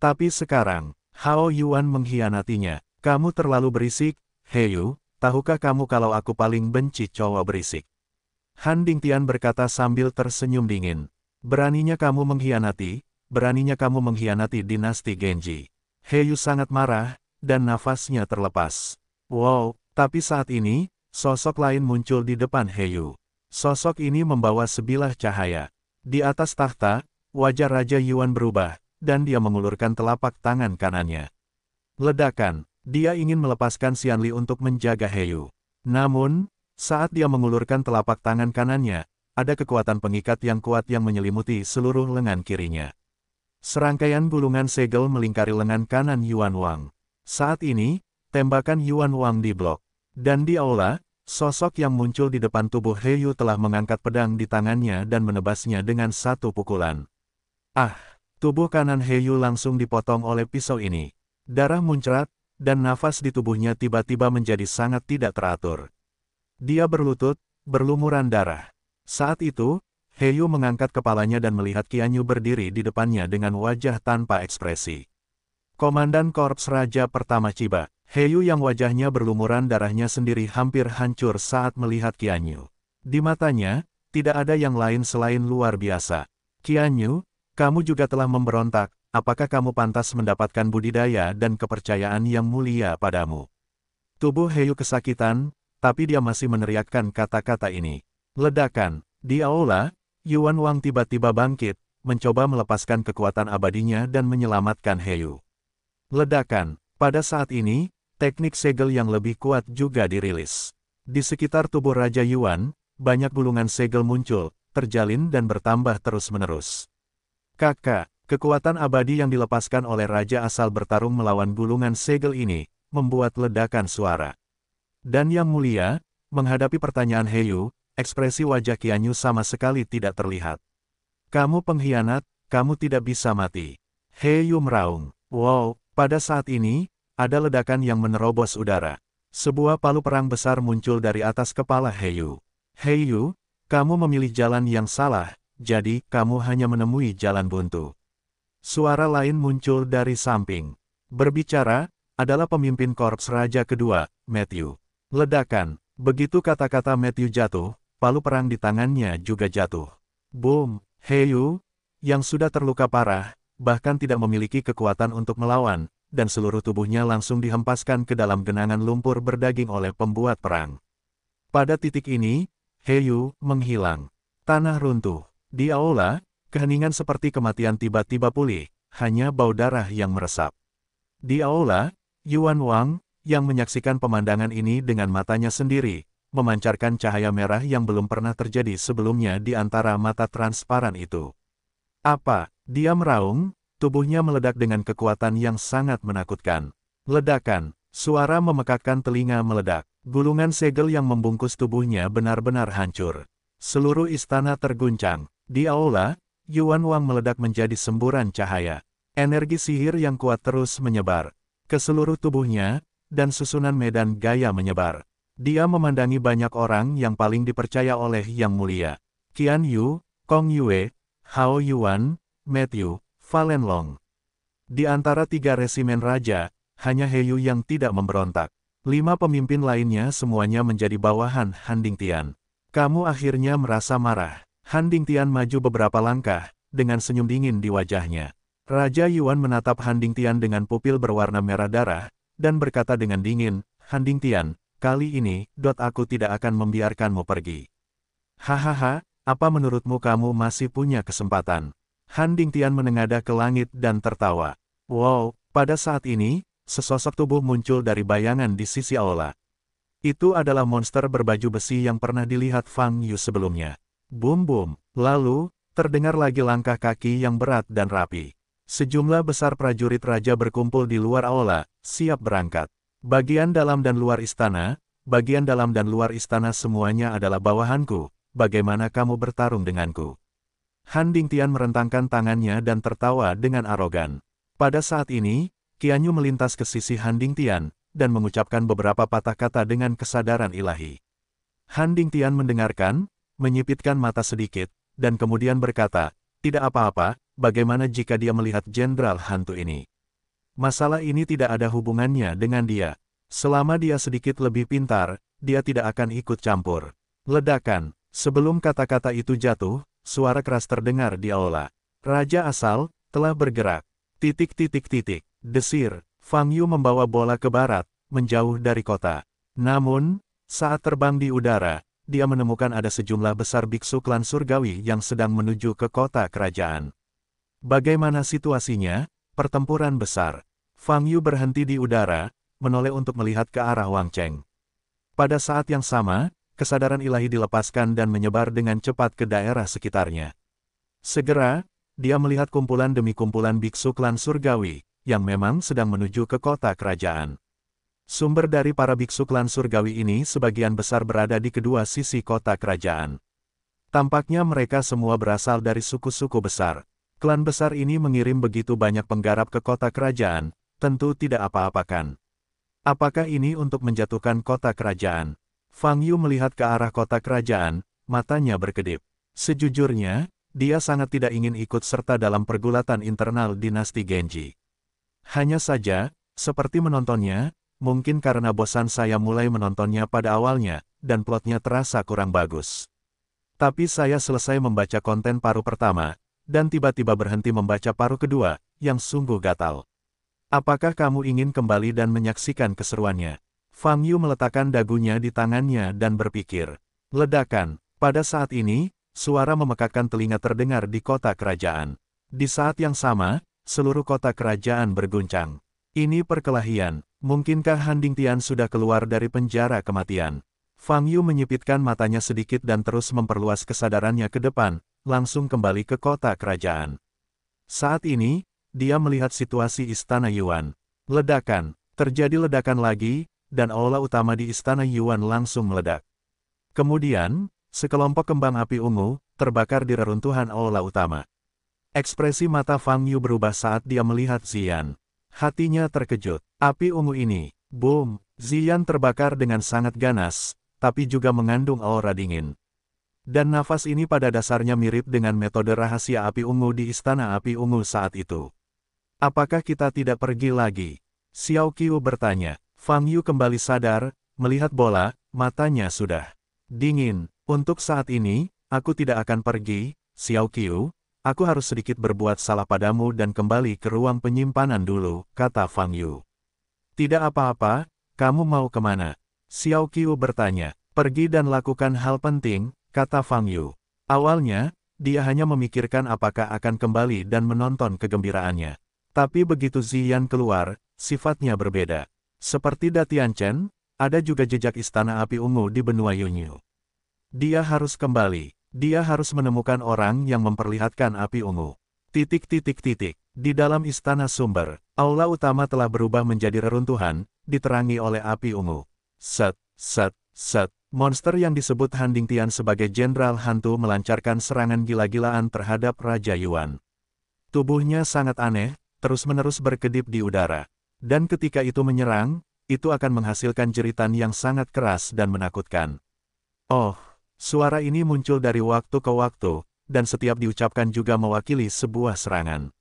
Tapi sekarang, Hao Yuan mengkhianatinya. Kamu terlalu berisik, Heyu, tahukah kamu kalau aku paling benci cowok berisik? Han Dingtian berkata sambil tersenyum dingin. Beraninya kamu mengkhianati, beraninya kamu mengkhianati dinasti Genji. Heyu sangat marah, dan nafasnya terlepas. Wow, tapi saat ini, sosok lain muncul di depan Heyu. Sosok ini membawa sebilah cahaya. Di atas tahta, wajah Raja Yuan berubah, dan dia mengulurkan telapak tangan kanannya. Ledakan, dia ingin melepaskan Xianli untuk menjaga Heyu. Namun, saat dia mengulurkan telapak tangan kanannya, ada kekuatan pengikat yang kuat yang menyelimuti seluruh lengan kirinya. Serangkaian gulungan segel melingkari lengan kanan Yuan Wang. Saat ini, tembakan Yuan Wang diblok. Dan di aula, sosok yang muncul di depan tubuh He Yu telah mengangkat pedang di tangannya dan menebasnya dengan satu pukulan. Ah, tubuh kanan He Yu langsung dipotong oleh pisau ini. Darah muncrat, dan nafas di tubuhnya tiba-tiba menjadi sangat tidak teratur. Dia berlutut, berlumuran darah. Saat itu, Heyu mengangkat kepalanya dan melihat Kianyu berdiri di depannya dengan wajah tanpa ekspresi. Komandan Korps Raja Pertama Ciba, Heyu yang wajahnya berlumuran darahnya sendiri hampir hancur saat melihat Kianyu. Di matanya, tidak ada yang lain selain luar biasa. Kianyu, kamu juga telah memberontak, apakah kamu pantas mendapatkan budidaya dan kepercayaan yang mulia padamu? Tubuh Heyu kesakitan, tapi dia masih meneriakkan kata-kata ini. Ledakan. Di aula, Yuan Wang tiba-tiba bangkit, mencoba melepaskan kekuatan abadinya dan menyelamatkan Heyu. Ledakan. Pada saat ini, teknik segel yang lebih kuat juga dirilis. Di sekitar tubuh Raja Yuan, banyak gulungan segel muncul, terjalin dan bertambah terus-menerus. Kakak, kekuatan abadi yang dilepaskan oleh Raja asal bertarung melawan gulungan segel ini, membuat ledakan suara. Dan yang mulia, menghadapi pertanyaan Heyu, Ekspresi wajah Kianyu sama sekali tidak terlihat. Kamu pengkhianat, kamu tidak bisa mati. Hei Yu meraung. Wow, pada saat ini, ada ledakan yang menerobos udara. Sebuah palu perang besar muncul dari atas kepala Heiyu. Heiyu, kamu memilih jalan yang salah, jadi kamu hanya menemui jalan buntu. Suara lain muncul dari samping. Berbicara, adalah pemimpin Korps Raja Kedua, Matthew. Ledakan, begitu kata-kata Matthew jatuh, palu perang di tangannya juga jatuh. Boom, Heyu, yang sudah terluka parah, bahkan tidak memiliki kekuatan untuk melawan, dan seluruh tubuhnya langsung dihempaskan ke dalam genangan lumpur berdaging oleh pembuat perang. Pada titik ini, Heyu menghilang. Tanah runtuh. Di aula, keheningan seperti kematian tiba-tiba pulih, hanya bau darah yang meresap. Di aula, Yuan Wang, yang menyaksikan pemandangan ini dengan matanya sendiri, memancarkan cahaya merah yang belum pernah terjadi sebelumnya di antara mata transparan itu. Apa? Dia meraung, tubuhnya meledak dengan kekuatan yang sangat menakutkan. Ledakan, suara memekakkan telinga meledak, gulungan segel yang membungkus tubuhnya benar-benar hancur. Seluruh istana terguncang. Di aula, Yuan Wang meledak menjadi semburan cahaya. Energi sihir yang kuat terus menyebar ke seluruh tubuhnya, dan susunan medan gaya menyebar. Dia memandangi banyak orang yang paling dipercaya oleh Yang Mulia. Qian Yu, Kong Yue, Hao Yuan, Matthew, Valen Long. Di antara tiga resimen raja, hanya He Yu yang tidak memberontak. Lima pemimpin lainnya semuanya menjadi bawahan Handing Tian. Kamu akhirnya merasa marah. Handing Tian maju beberapa langkah, dengan senyum dingin di wajahnya. Raja Yuan menatap Handing Tian dengan pupil berwarna merah darah, dan berkata dengan dingin, Handing Tian. Kali ini, dot aku tidak akan membiarkanmu pergi. Hahaha, apa menurutmu kamu masih punya kesempatan? Han Tian menengadah ke langit dan tertawa. Wow, pada saat ini, sesosok tubuh muncul dari bayangan di sisi aula. Itu adalah monster berbaju besi yang pernah dilihat Fang Yu sebelumnya. Boom boom, lalu, terdengar lagi langkah kaki yang berat dan rapi. Sejumlah besar prajurit raja berkumpul di luar aula, siap berangkat. Bagian dalam dan luar istana, bagian dalam dan luar istana semuanya adalah bawahanku, bagaimana kamu bertarung denganku? Han Tian merentangkan tangannya dan tertawa dengan arogan. Pada saat ini, Kianyu melintas ke sisi Han Tian dan mengucapkan beberapa patah kata dengan kesadaran ilahi. Han Tian mendengarkan, menyipitkan mata sedikit, dan kemudian berkata, tidak apa-apa, bagaimana jika dia melihat jenderal hantu ini? Masalah ini tidak ada hubungannya dengan dia. Selama dia sedikit lebih pintar, dia tidak akan ikut campur. Ledakan. Sebelum kata-kata itu jatuh, suara keras terdengar di aula. Raja asal, telah bergerak. Titik titik titik. Desir, Fang Yu membawa bola ke barat, menjauh dari kota. Namun, saat terbang di udara, dia menemukan ada sejumlah besar biksu klan surgawi yang sedang menuju ke kota kerajaan. Bagaimana situasinya? Pertempuran besar. Fang Yu berhenti di udara, menoleh untuk melihat ke arah Wang Cheng. Pada saat yang sama, kesadaran ilahi dilepaskan dan menyebar dengan cepat ke daerah sekitarnya. Segera, dia melihat kumpulan demi kumpulan biksu klan surgawi, yang memang sedang menuju ke kota kerajaan. Sumber dari para biksu klan surgawi ini sebagian besar berada di kedua sisi kota kerajaan. Tampaknya mereka semua berasal dari suku-suku besar, Klan besar ini mengirim begitu banyak penggarap ke kota kerajaan, tentu tidak apa-apakan. Apakah ini untuk menjatuhkan kota kerajaan? Fang Yu melihat ke arah kota kerajaan, matanya berkedip. Sejujurnya, dia sangat tidak ingin ikut serta dalam pergulatan internal dinasti Genji. Hanya saja, seperti menontonnya, mungkin karena bosan saya mulai menontonnya pada awalnya, dan plotnya terasa kurang bagus. Tapi saya selesai membaca konten paru pertama, dan tiba-tiba berhenti membaca paruh kedua, yang sungguh gatal. Apakah kamu ingin kembali dan menyaksikan keseruannya? Fang Yu meletakkan dagunya di tangannya dan berpikir. Ledakan, pada saat ini, suara memekakkan telinga terdengar di kota kerajaan. Di saat yang sama, seluruh kota kerajaan berguncang. Ini perkelahian, mungkinkah Han Tian sudah keluar dari penjara kematian? Fang Yu menyipitkan matanya sedikit dan terus memperluas kesadarannya ke depan, langsung kembali ke kota kerajaan. Saat ini, dia melihat situasi Istana Yuan. Ledakan, terjadi ledakan lagi, dan aula utama di Istana Yuan langsung meledak. Kemudian, sekelompok kembang api ungu, terbakar di reruntuhan aula utama. Ekspresi mata Fang Yu berubah saat dia melihat Zian. Hatinya terkejut. Api ungu ini, boom, Zian terbakar dengan sangat ganas, tapi juga mengandung aura dingin. Dan nafas ini pada dasarnya mirip dengan metode rahasia api ungu di Istana Api Ungu saat itu. Apakah kita tidak pergi lagi? Xiao Qiu bertanya. Fang Yu kembali sadar, melihat bola, matanya sudah dingin. Untuk saat ini, aku tidak akan pergi, Xiao Qiu, aku harus sedikit berbuat salah padamu dan kembali ke ruang penyimpanan dulu, kata Fang Yu. Tidak apa-apa, kamu mau kemana? Xiao Qiu bertanya. Pergi dan lakukan hal penting, kata Fang Yu. Awalnya, dia hanya memikirkan apakah akan kembali dan menonton kegembiraannya. Tapi begitu Ziyan keluar, sifatnya berbeda. Seperti Datian Chen, ada juga jejak istana api ungu di benua Yunyu. Dia harus kembali. Dia harus menemukan orang yang memperlihatkan api ungu. Titik titik titik. Di dalam istana sumber, aula utama telah berubah menjadi reruntuhan, diterangi oleh api ungu. Set, set, Set, monster yang disebut Handing Tian sebagai Jenderal Hantu melancarkan serangan gila-gilaan terhadap Raja Yuan. Tubuhnya sangat aneh, terus-menerus berkedip di udara. Dan ketika itu menyerang, itu akan menghasilkan jeritan yang sangat keras dan menakutkan. Oh, suara ini muncul dari waktu ke waktu, dan setiap diucapkan juga mewakili sebuah serangan.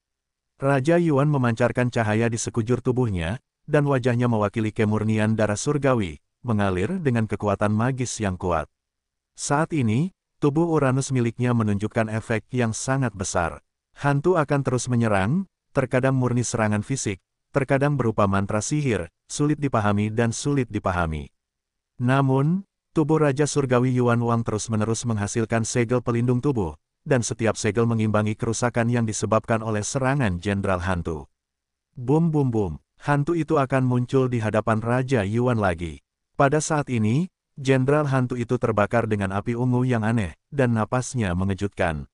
Raja Yuan memancarkan cahaya di sekujur tubuhnya, dan wajahnya mewakili kemurnian darah surgawi, mengalir dengan kekuatan magis yang kuat. Saat ini, tubuh Uranus miliknya menunjukkan efek yang sangat besar. Hantu akan terus menyerang, terkadang murni serangan fisik, terkadang berupa mantra sihir, sulit dipahami dan sulit dipahami. Namun, tubuh Raja Surgawi Yuan Wang terus-menerus menghasilkan segel pelindung tubuh, dan setiap segel mengimbangi kerusakan yang disebabkan oleh serangan Jenderal Hantu. Bum bum bum, hantu itu akan muncul di hadapan Raja Yuan lagi. Pada saat ini, jenderal hantu itu terbakar dengan api ungu yang aneh, dan napasnya mengejutkan.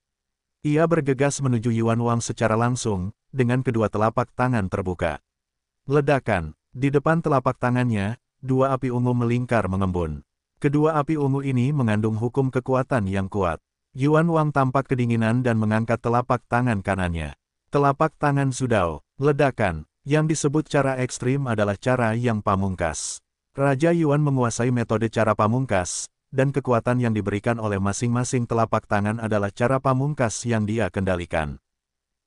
Ia bergegas menuju Yuan Wang secara langsung, dengan kedua telapak tangan terbuka. Ledakan, di depan telapak tangannya, dua api ungu melingkar mengembun. Kedua api ungu ini mengandung hukum kekuatan yang kuat. Yuan Wang tampak kedinginan dan mengangkat telapak tangan kanannya. Telapak tangan sudau, ledakan, yang disebut cara ekstrim adalah cara yang pamungkas. Raja Yuan menguasai metode cara pamungkas, dan kekuatan yang diberikan oleh masing-masing telapak tangan adalah cara pamungkas yang dia kendalikan.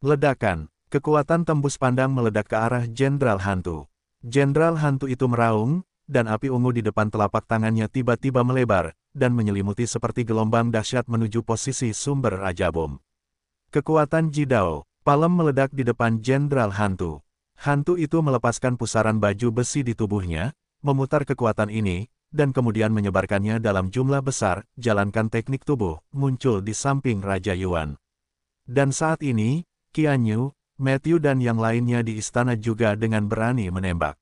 Ledakan, kekuatan tembus pandang meledak ke arah Jenderal Hantu. Jenderal Hantu itu meraung, dan api ungu di depan telapak tangannya tiba-tiba melebar, dan menyelimuti seperti gelombang dahsyat menuju posisi sumber Raja Bom. Kekuatan Jidao, palem meledak di depan Jenderal Hantu. Hantu itu melepaskan pusaran baju besi di tubuhnya, memutar kekuatan ini, dan kemudian menyebarkannya dalam jumlah besar, jalankan teknik tubuh, muncul di samping Raja Yuan. Dan saat ini, kianyu Matthew dan yang lainnya di istana juga dengan berani menembak.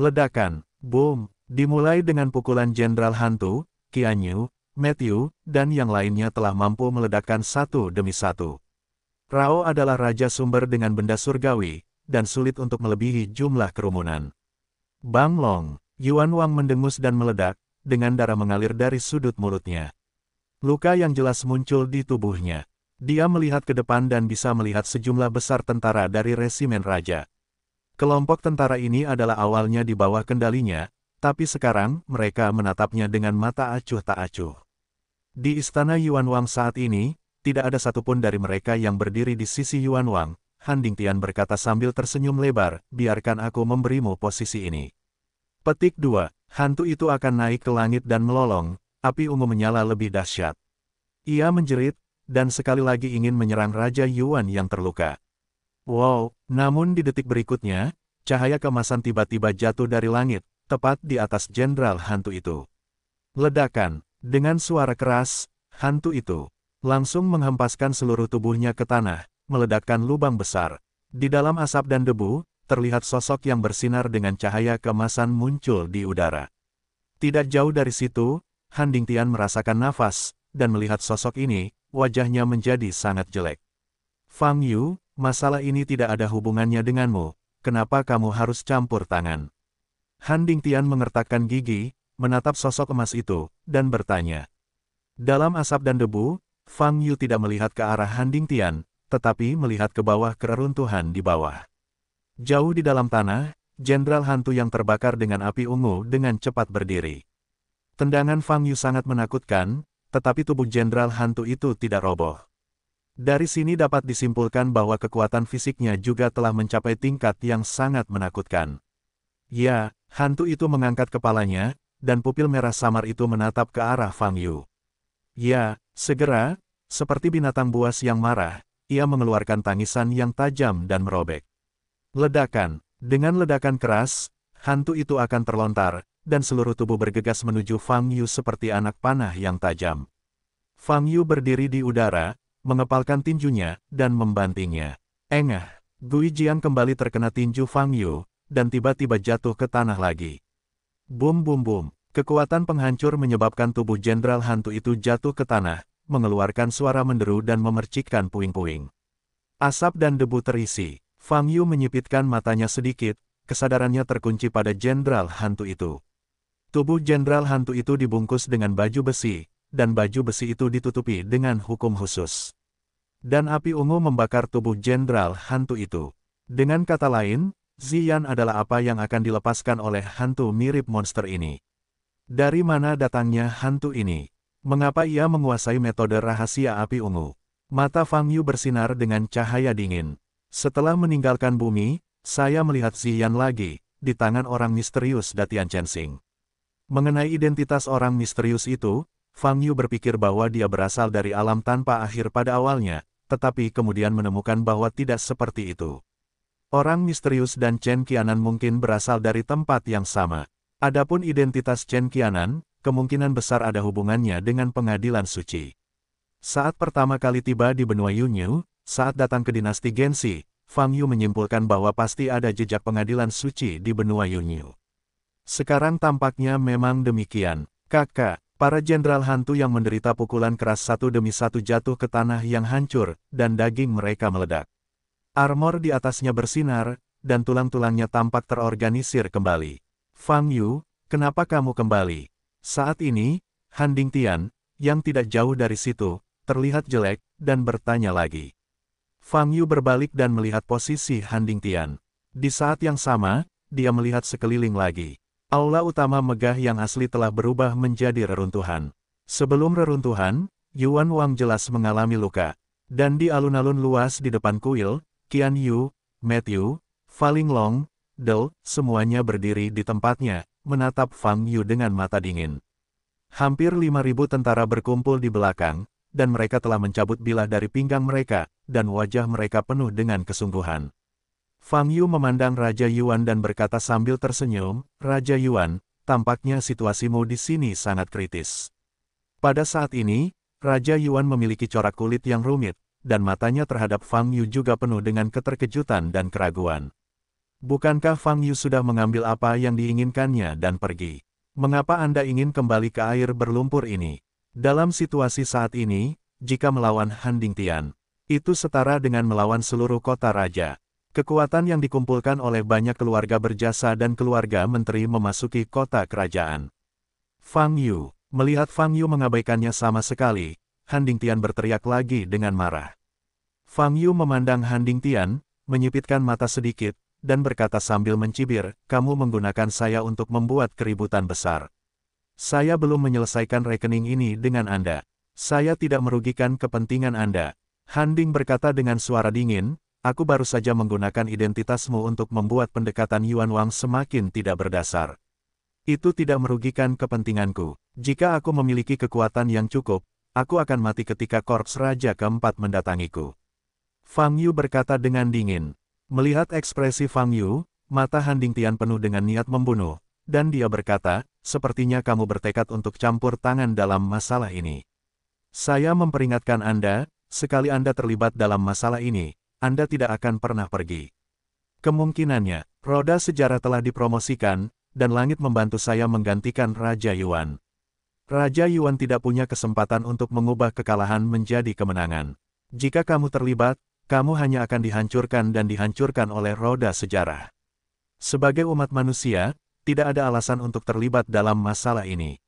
Ledakan, boom, dimulai dengan pukulan Jenderal Hantu, kianyu Matthew, dan yang lainnya telah mampu meledakkan satu demi satu. Rao adalah raja sumber dengan benda surgawi, dan sulit untuk melebihi jumlah kerumunan. Bang Long, Yuan Wang mendengus dan meledak, dengan darah mengalir dari sudut mulutnya. Luka yang jelas muncul di tubuhnya. Dia melihat ke depan dan bisa melihat sejumlah besar tentara dari resimen raja. Kelompok tentara ini adalah awalnya di bawah kendalinya, tapi sekarang mereka menatapnya dengan mata acuh tak acuh. Di istana Yuan Wang saat ini, tidak ada satupun dari mereka yang berdiri di sisi Yuan Wang, Han Tian berkata sambil tersenyum lebar, biarkan aku memberimu posisi ini. Petik 2. Hantu itu akan naik ke langit dan melolong, api ungu menyala lebih dahsyat. Ia menjerit, dan sekali lagi ingin menyerang Raja Yuan yang terluka. Wow, namun di detik berikutnya, cahaya kemasan tiba-tiba jatuh dari langit, tepat di atas jenderal hantu itu. Ledakan, dengan suara keras, hantu itu langsung menghempaskan seluruh tubuhnya ke tanah, meledakkan lubang besar. Di dalam asap dan debu, terlihat sosok yang bersinar dengan cahaya kemasan muncul di udara. Tidak jauh dari situ, Han Tian merasakan nafas, dan melihat sosok ini, wajahnya menjadi sangat jelek. Fang Yu, masalah ini tidak ada hubungannya denganmu, kenapa kamu harus campur tangan? Han Tian mengertakkan gigi, menatap sosok emas itu, dan bertanya. Dalam asap dan debu, Fang Yu tidak melihat ke arah Han Tian, tetapi melihat ke bawah keruntuhan di bawah. Jauh di dalam tanah, jenderal hantu yang terbakar dengan api ungu dengan cepat berdiri. Tendangan Fang Yu sangat menakutkan, tetapi tubuh jenderal hantu itu tidak roboh. Dari sini dapat disimpulkan bahwa kekuatan fisiknya juga telah mencapai tingkat yang sangat menakutkan. Ya, hantu itu mengangkat kepalanya, dan pupil merah samar itu menatap ke arah Fang Yu. Ya, segera, seperti binatang buas yang marah, ia mengeluarkan tangisan yang tajam dan merobek. Ledakan. Dengan ledakan keras, hantu itu akan terlontar, dan seluruh tubuh bergegas menuju Fang Yu seperti anak panah yang tajam. Fang Yu berdiri di udara, mengepalkan tinjunya, dan membantingnya. Engah, Gui Jiang kembali terkena tinju Fang Yu, dan tiba-tiba jatuh ke tanah lagi. Bum bum bum, kekuatan penghancur menyebabkan tubuh jenderal hantu itu jatuh ke tanah, mengeluarkan suara menderu dan memercikkan puing-puing. Asap dan debu terisi. Fang Yu menyipitkan matanya sedikit, kesadarannya terkunci pada jenderal hantu itu. Tubuh jenderal hantu itu dibungkus dengan baju besi, dan baju besi itu ditutupi dengan hukum khusus. Dan api ungu membakar tubuh jenderal hantu itu. Dengan kata lain, Ziyan adalah apa yang akan dilepaskan oleh hantu mirip monster ini. Dari mana datangnya hantu ini? Mengapa ia menguasai metode rahasia api ungu? Mata Fang Yu bersinar dengan cahaya dingin. Setelah meninggalkan bumi, saya melihat Ziyan lagi, di tangan orang misterius Datian Chensing. Mengenai identitas orang misterius itu, Fang Yu berpikir bahwa dia berasal dari alam tanpa akhir pada awalnya, tetapi kemudian menemukan bahwa tidak seperti itu. Orang misterius dan Chen Qianan mungkin berasal dari tempat yang sama. Adapun identitas Chen Qianan, kemungkinan besar ada hubungannya dengan pengadilan suci. Saat pertama kali tiba di benua Yunyu, saat datang ke dinasti Gensi, Fang Yu menyimpulkan bahwa pasti ada jejak pengadilan suci di benua Yunyu. Sekarang tampaknya memang demikian. Kakak, para jenderal hantu yang menderita pukulan keras satu demi satu jatuh ke tanah yang hancur, dan daging mereka meledak. Armor di atasnya bersinar, dan tulang-tulangnya tampak terorganisir kembali. Fang Yu, kenapa kamu kembali? Saat ini, Han Ding Tian, yang tidak jauh dari situ, terlihat jelek, dan bertanya lagi. Fang Yu berbalik dan melihat posisi Han Tian. Di saat yang sama, dia melihat sekeliling lagi. Aula utama megah yang asli telah berubah menjadi reruntuhan. Sebelum reruntuhan, Yuan Wang jelas mengalami luka. Dan di alun-alun luas di depan kuil, Qian Yu, Matthew, Faling Long, Del, semuanya berdiri di tempatnya, menatap Fang Yu dengan mata dingin. Hampir 5.000 tentara berkumpul di belakang, dan mereka telah mencabut bilah dari pinggang mereka, dan wajah mereka penuh dengan kesungguhan. Fang Yu memandang Raja Yuan dan berkata sambil tersenyum, Raja Yuan, tampaknya situasimu di sini sangat kritis. Pada saat ini, Raja Yuan memiliki corak kulit yang rumit, dan matanya terhadap Fang Yu juga penuh dengan keterkejutan dan keraguan. Bukankah Fang Yu sudah mengambil apa yang diinginkannya dan pergi? Mengapa Anda ingin kembali ke air berlumpur ini? Dalam situasi saat ini, jika melawan Han Tian, itu setara dengan melawan seluruh kota raja. Kekuatan yang dikumpulkan oleh banyak keluarga berjasa dan keluarga menteri memasuki kota kerajaan. Fang Yu, melihat Fang Yu mengabaikannya sama sekali, Han Tian berteriak lagi dengan marah. Fang Yu memandang Han Tian, menyipitkan mata sedikit, dan berkata sambil mencibir, kamu menggunakan saya untuk membuat keributan besar. Saya belum menyelesaikan rekening ini dengan Anda. Saya tidak merugikan kepentingan Anda. Handing berkata dengan suara dingin, aku baru saja menggunakan identitasmu untuk membuat pendekatan Yuan Wang semakin tidak berdasar. Itu tidak merugikan kepentinganku. Jika aku memiliki kekuatan yang cukup, aku akan mati ketika Korps Raja keempat mendatangiku. Fang Yu berkata dengan dingin. Melihat ekspresi Fang Yu, mata Handing Tian penuh dengan niat membunuh, dan dia berkata, sepertinya kamu bertekad untuk campur tangan dalam masalah ini. Saya memperingatkan Anda, sekali Anda terlibat dalam masalah ini, Anda tidak akan pernah pergi. Kemungkinannya, roda sejarah telah dipromosikan, dan langit membantu saya menggantikan Raja Yuan. Raja Yuan tidak punya kesempatan untuk mengubah kekalahan menjadi kemenangan. Jika kamu terlibat, kamu hanya akan dihancurkan dan dihancurkan oleh roda sejarah. Sebagai umat manusia, tidak ada alasan untuk terlibat dalam masalah ini.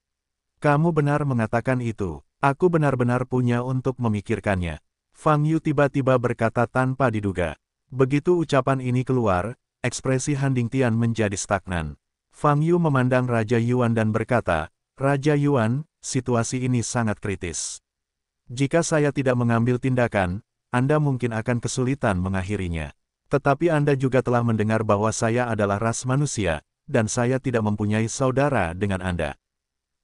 Kamu benar mengatakan itu, aku benar-benar punya untuk memikirkannya. Fang Yu tiba-tiba berkata tanpa diduga. Begitu ucapan ini keluar, ekspresi Han Ding Tian menjadi stagnan. Fang Yu memandang Raja Yuan dan berkata, Raja Yuan, situasi ini sangat kritis. Jika saya tidak mengambil tindakan, Anda mungkin akan kesulitan mengakhirinya. Tetapi Anda juga telah mendengar bahwa saya adalah ras manusia, dan saya tidak mempunyai saudara dengan Anda.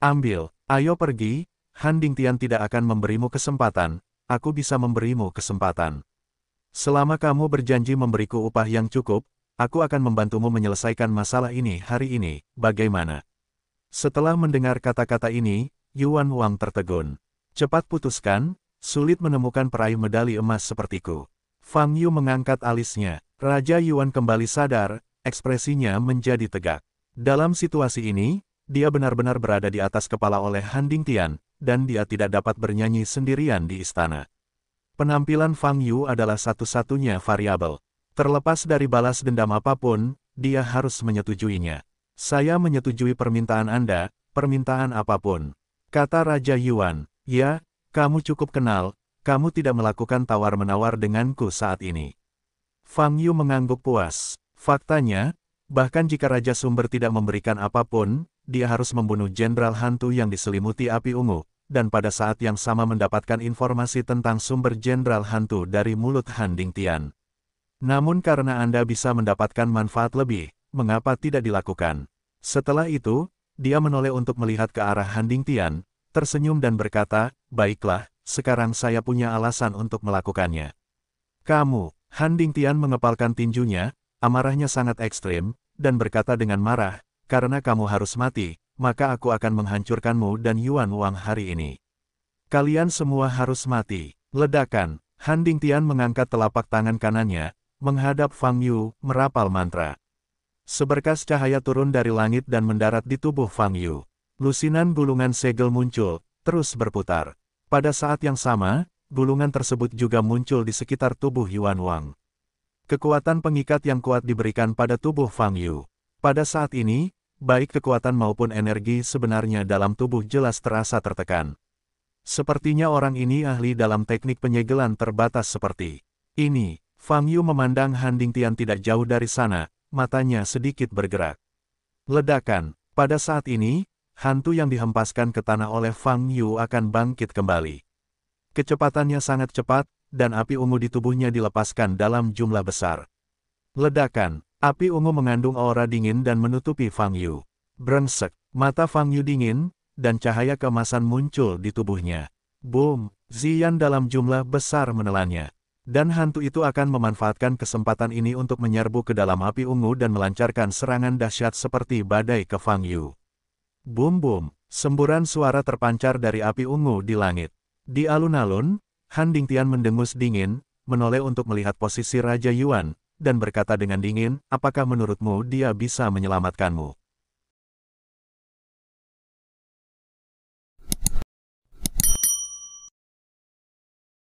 Ambil, ayo pergi, Han Dingtian tidak akan memberimu kesempatan, aku bisa memberimu kesempatan. Selama kamu berjanji memberiku upah yang cukup, aku akan membantumu menyelesaikan masalah ini hari ini, bagaimana? Setelah mendengar kata-kata ini, Yuan Wang tertegun. Cepat putuskan, sulit menemukan peraih medali emas sepertiku. Fang Yu mengangkat alisnya. Raja Yuan kembali sadar, Ekspresinya menjadi tegak. Dalam situasi ini, dia benar-benar berada di atas kepala oleh Han Tian, dan dia tidak dapat bernyanyi sendirian di istana. Penampilan Fang Yu adalah satu-satunya variabel. Terlepas dari balas dendam apapun, dia harus menyetujuinya. Saya menyetujui permintaan Anda, permintaan apapun. Kata Raja Yuan, ya, kamu cukup kenal, kamu tidak melakukan tawar-menawar denganku saat ini. Fang Yu mengangguk puas. Faktanya, bahkan jika Raja Sumber tidak memberikan apapun, dia harus membunuh Jenderal Hantu yang diselimuti api ungu, dan pada saat yang sama mendapatkan informasi tentang sumber Jenderal Hantu dari mulut Handing Tian. Namun karena Anda bisa mendapatkan manfaat lebih, mengapa tidak dilakukan? Setelah itu, dia menoleh untuk melihat ke arah Handing Tian, tersenyum dan berkata, Baiklah, sekarang saya punya alasan untuk melakukannya. Kamu, Handing Tian mengepalkan tinjunya, Amarahnya sangat ekstrim, dan berkata dengan marah, karena kamu harus mati, maka aku akan menghancurkanmu dan Yuan Wang hari ini. Kalian semua harus mati. Ledakan, Han Tian mengangkat telapak tangan kanannya, menghadap Fang Yu, merapal mantra. Seberkas cahaya turun dari langit dan mendarat di tubuh Fang Yu. Lusinan gulungan segel muncul, terus berputar. Pada saat yang sama, gulungan tersebut juga muncul di sekitar tubuh Yuan Wang. Kekuatan pengikat yang kuat diberikan pada tubuh Fang Yu. Pada saat ini, baik kekuatan maupun energi sebenarnya dalam tubuh jelas terasa tertekan. Sepertinya orang ini ahli dalam teknik penyegelan terbatas seperti ini. Fang Yu memandang Han Ding Tian tidak jauh dari sana, matanya sedikit bergerak. Ledakan, pada saat ini, hantu yang dihempaskan ke tanah oleh Fang Yu akan bangkit kembali. Kecepatannya sangat cepat, dan api ungu di tubuhnya dilepaskan dalam jumlah besar. Ledakan, api ungu mengandung aura dingin dan menutupi Fang Yu. Brengsek, mata Fang Yu dingin, dan cahaya kemasan muncul di tubuhnya. Boom, Zian dalam jumlah besar menelannya. Dan hantu itu akan memanfaatkan kesempatan ini untuk menyerbu ke dalam api ungu dan melancarkan serangan dahsyat seperti badai ke Fang Yu. Boom boom, semburan suara terpancar dari api ungu di langit. Di alun-alun, Han Dingtian mendengus dingin, menoleh untuk melihat posisi Raja Yuan, dan berkata dengan dingin, apakah menurutmu dia bisa menyelamatkanmu?